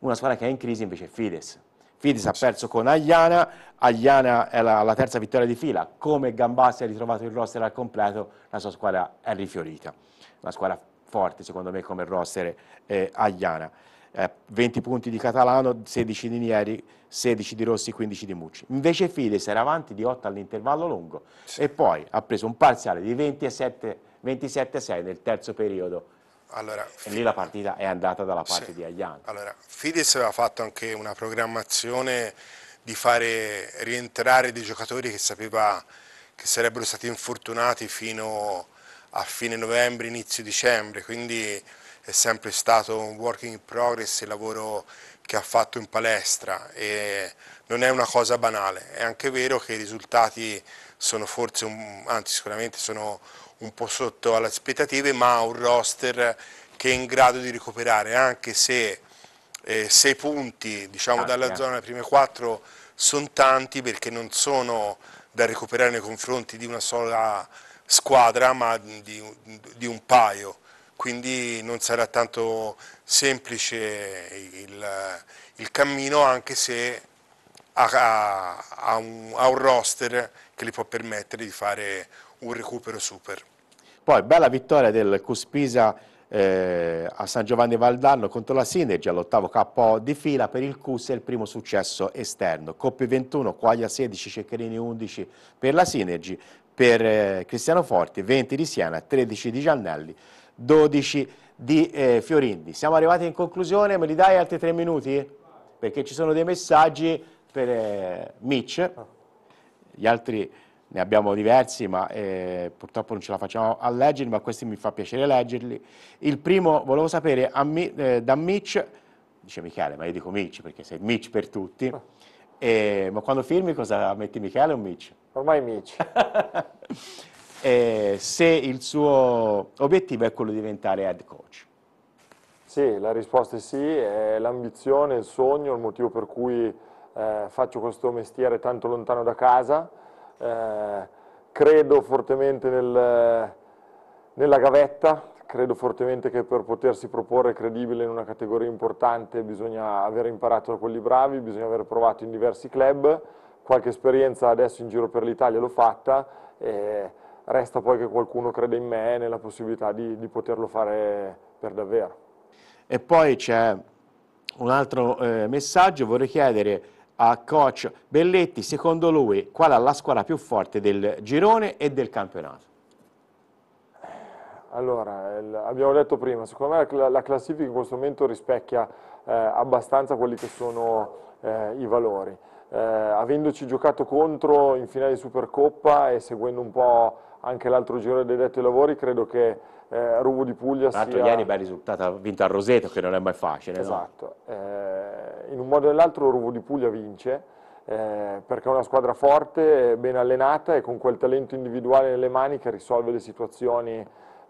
Una squadra che è in crisi invece è Fides, Fidis ha perso con Agliana, Agliana è la, la, terza vittoria di fila, come Gambassi ha ritrovato il roster al completo, la sua squadra è rifiorita, una squadra forte secondo me come roster eh, Agliana. Eh, 20 punti di Catalano, 16 di Nieri, 16 di Rossi, 15 di Mucci. Invece Fides era avanti di 8 all'intervallo lungo sì. e poi ha preso un parziale di 27, 27 a 6 nel terzo periodo allora, e lì la partita è andata dalla parte sì. di Agliano. Allora, Fides aveva fatto anche una programmazione di fare rientrare dei giocatori che sapeva che sarebbero stati infortunati fino a fine novembre, inizio dicembre, quindi è sempre stato un work in progress il lavoro che ha fatto in palestra e non è una cosa banale, è anche vero che i risultati sono forse, un, anzi sicuramente sono un po' sotto alle aspettative, ma ha un roster che è in grado di recuperare, anche se 6 eh, punti diciamo, dalla eh. zona prime quattro sono tanti perché non sono da recuperare nei confronti di una sola squadra, ma di, di un paio quindi non sarà tanto semplice il, il cammino anche se ha, ha, un, ha, un, roster che gli può permettere di fare un recupero super. Poi bella vittoria del Cuspisa eh, a San Giovanni Valdanno contro la Sinergia, l'ottavo capo di fila per il Cus e il primo successo esterno. Coppi 21, Quaglia 16, Ceccherini 11 per la Sinergi, per eh, Cristiano Forti 20 di Siena, 13 di Giannelli, 12 di eh, Fiorindi. Siamo arrivati in conclusione, me li dai altri tre minuti? Perché ci sono dei messaggi per eh, Mitch, gli altri ne abbiamo diversi, ma eh, purtroppo non ce la facciamo a leggerli, ma questi mi fa piacere leggerli. Il primo, volevo sapere mi, eh, da Mitch, dice Michele, ma io dico Mitch perché sei Mitch per tutti, eh, ma quando firmi cosa metti Michele o Mitch? Ormai Mitch. se il suo obiettivo è quello di diventare head coach. Sì, la risposta è sì, è l'ambizione, il sogno, il motivo per cui eh, faccio questo mestiere tanto lontano da casa, eh, credo fortemente nel, nella gavetta, credo fortemente che per potersi proporre credibile in una categoria importante bisogna aver imparato da quelli bravi, bisogna aver provato in diversi club, qualche esperienza adesso in giro per l'Italia l'ho fatta, resta poi che qualcuno crede in me e nella possibilità di, di poterlo fare per davvero. E poi c'è un altro eh, messaggio, vorrei chiedere a coach Belletti, secondo lui qual è la squadra più forte del girone e del campionato? Allora, abbiamo detto prima, secondo me la classifica in questo momento rispecchia eh, abbastanza quelli che sono eh, i valori. Eh, avendoci giocato contro in finale di Supercoppa e seguendo un po' anche l'altro giro dei detti lavori, credo che eh, Rubo di Puglia Tra l'altro sia... ieri bel risultato, ha vinto a Roseto che non è mai facile. Esatto, no? eh, in un modo o nell'altro Ruvo di Puglia vince eh, perché è una squadra forte, ben allenata e con quel talento individuale nelle mani che risolve le situazioni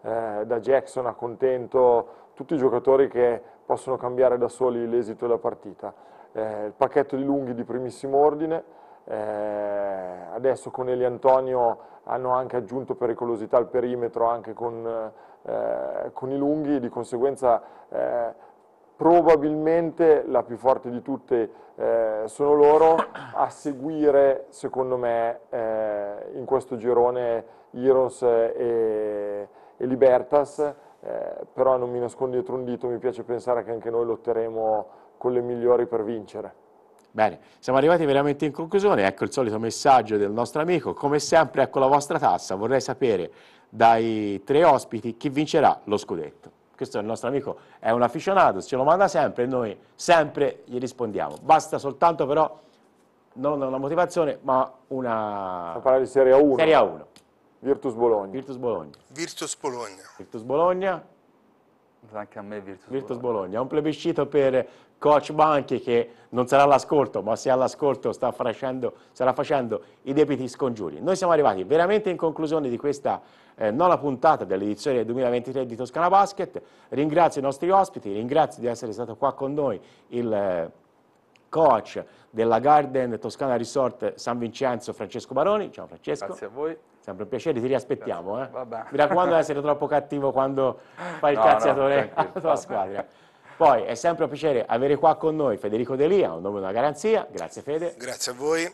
eh, da Jackson a Contento, tutti i giocatori che possono cambiare da soli l'esito della partita. Eh, il pacchetto di lunghi di primissimo ordine, eh, adesso con Eli Antonio hanno anche aggiunto pericolosità al perimetro anche con eh, eh, con i lunghi, di conseguenza eh, probabilmente la più forte di tutte eh, sono loro, a seguire secondo me eh, in questo girone Irons e, e Libertas, eh, però non mi nascondo dietro un dito, mi piace pensare che anche noi lotteremo con le migliori per vincere. Bene, siamo arrivati veramente in conclusione, ecco il solito messaggio del nostro amico, come sempre ecco la vostra tassa, vorrei sapere dai tre ospiti chi vincerà lo scudetto. Questo è il nostro amico, è un afficionato, ce lo manda sempre e noi sempre gli rispondiamo. Basta soltanto però non una motivazione, ma una... A parlare di Serie A1. Serie A1. Virtus Bologna. Virtus Bologna. Virtus Bologna. Virtus Bologna. Anche a me Virtus, Virtus Bologna. Bologna. Un plebiscito per coach Banchi che non sarà all'ascolto, ma se all'ascolto sta facendo, sarà facendo i debiti scongiuri. Noi siamo arrivati veramente in conclusione di questa eh, nona puntata dell'edizione 2023 di Toscana Basket. Ringrazio i nostri ospiti, ringrazio di essere stato qua con noi il... Eh, coach della Garden Toscana Resort San Vincenzo, Francesco Baroni. Ciao Francesco. Grazie a voi. Sempre un piacere, ti riaspettiamo. Eh. Mi raccomando di eh, essere troppo cattivo quando fai no, il cazziatore no, alla tua squadra. Poi è sempre un piacere avere qua con noi Federico Delia, un nome e una garanzia. Grazie Fede. Grazie a voi.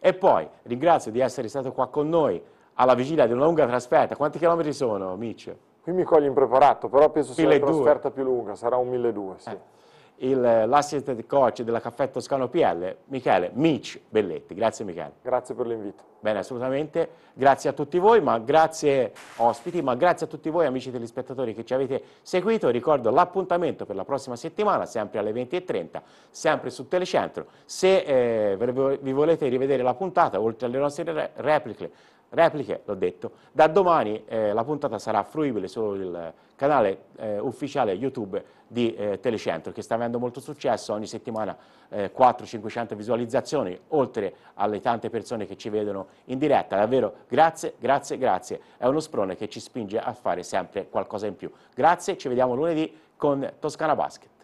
E poi ringrazio di essere stato qua con noi alla vigilia di una lunga trasferta. Quanti chilometri sono, Mitch? Qui mi coglio impreparato, però penso sia la trasferta più lunga, sarà un 1200, sì. Eh l'assistant coach della Caffè Toscano PL, Michele Mitch Belletti. Grazie Michele. Grazie per l'invito. Bene, assolutamente. Grazie a tutti voi, ma grazie ospiti, ma grazie a tutti voi amici telespettatori che ci avete seguito. Ricordo l'appuntamento per la prossima settimana, sempre alle 20.30, sempre su Telecentro. Se eh, vi volete rivedere la puntata, oltre alle nostre repliche, repliche, l'ho detto. Da domani eh, la puntata sarà fruibile sul canale eh, ufficiale YouTube di eh, Telecentro, che sta avendo molto successo, ogni settimana 400-500 eh, visualizzazioni, oltre alle tante persone che ci vedono in diretta. Davvero grazie, grazie, grazie. È uno sprone che ci spinge a fare sempre qualcosa in più. Grazie, ci vediamo lunedì con Toscana Basket.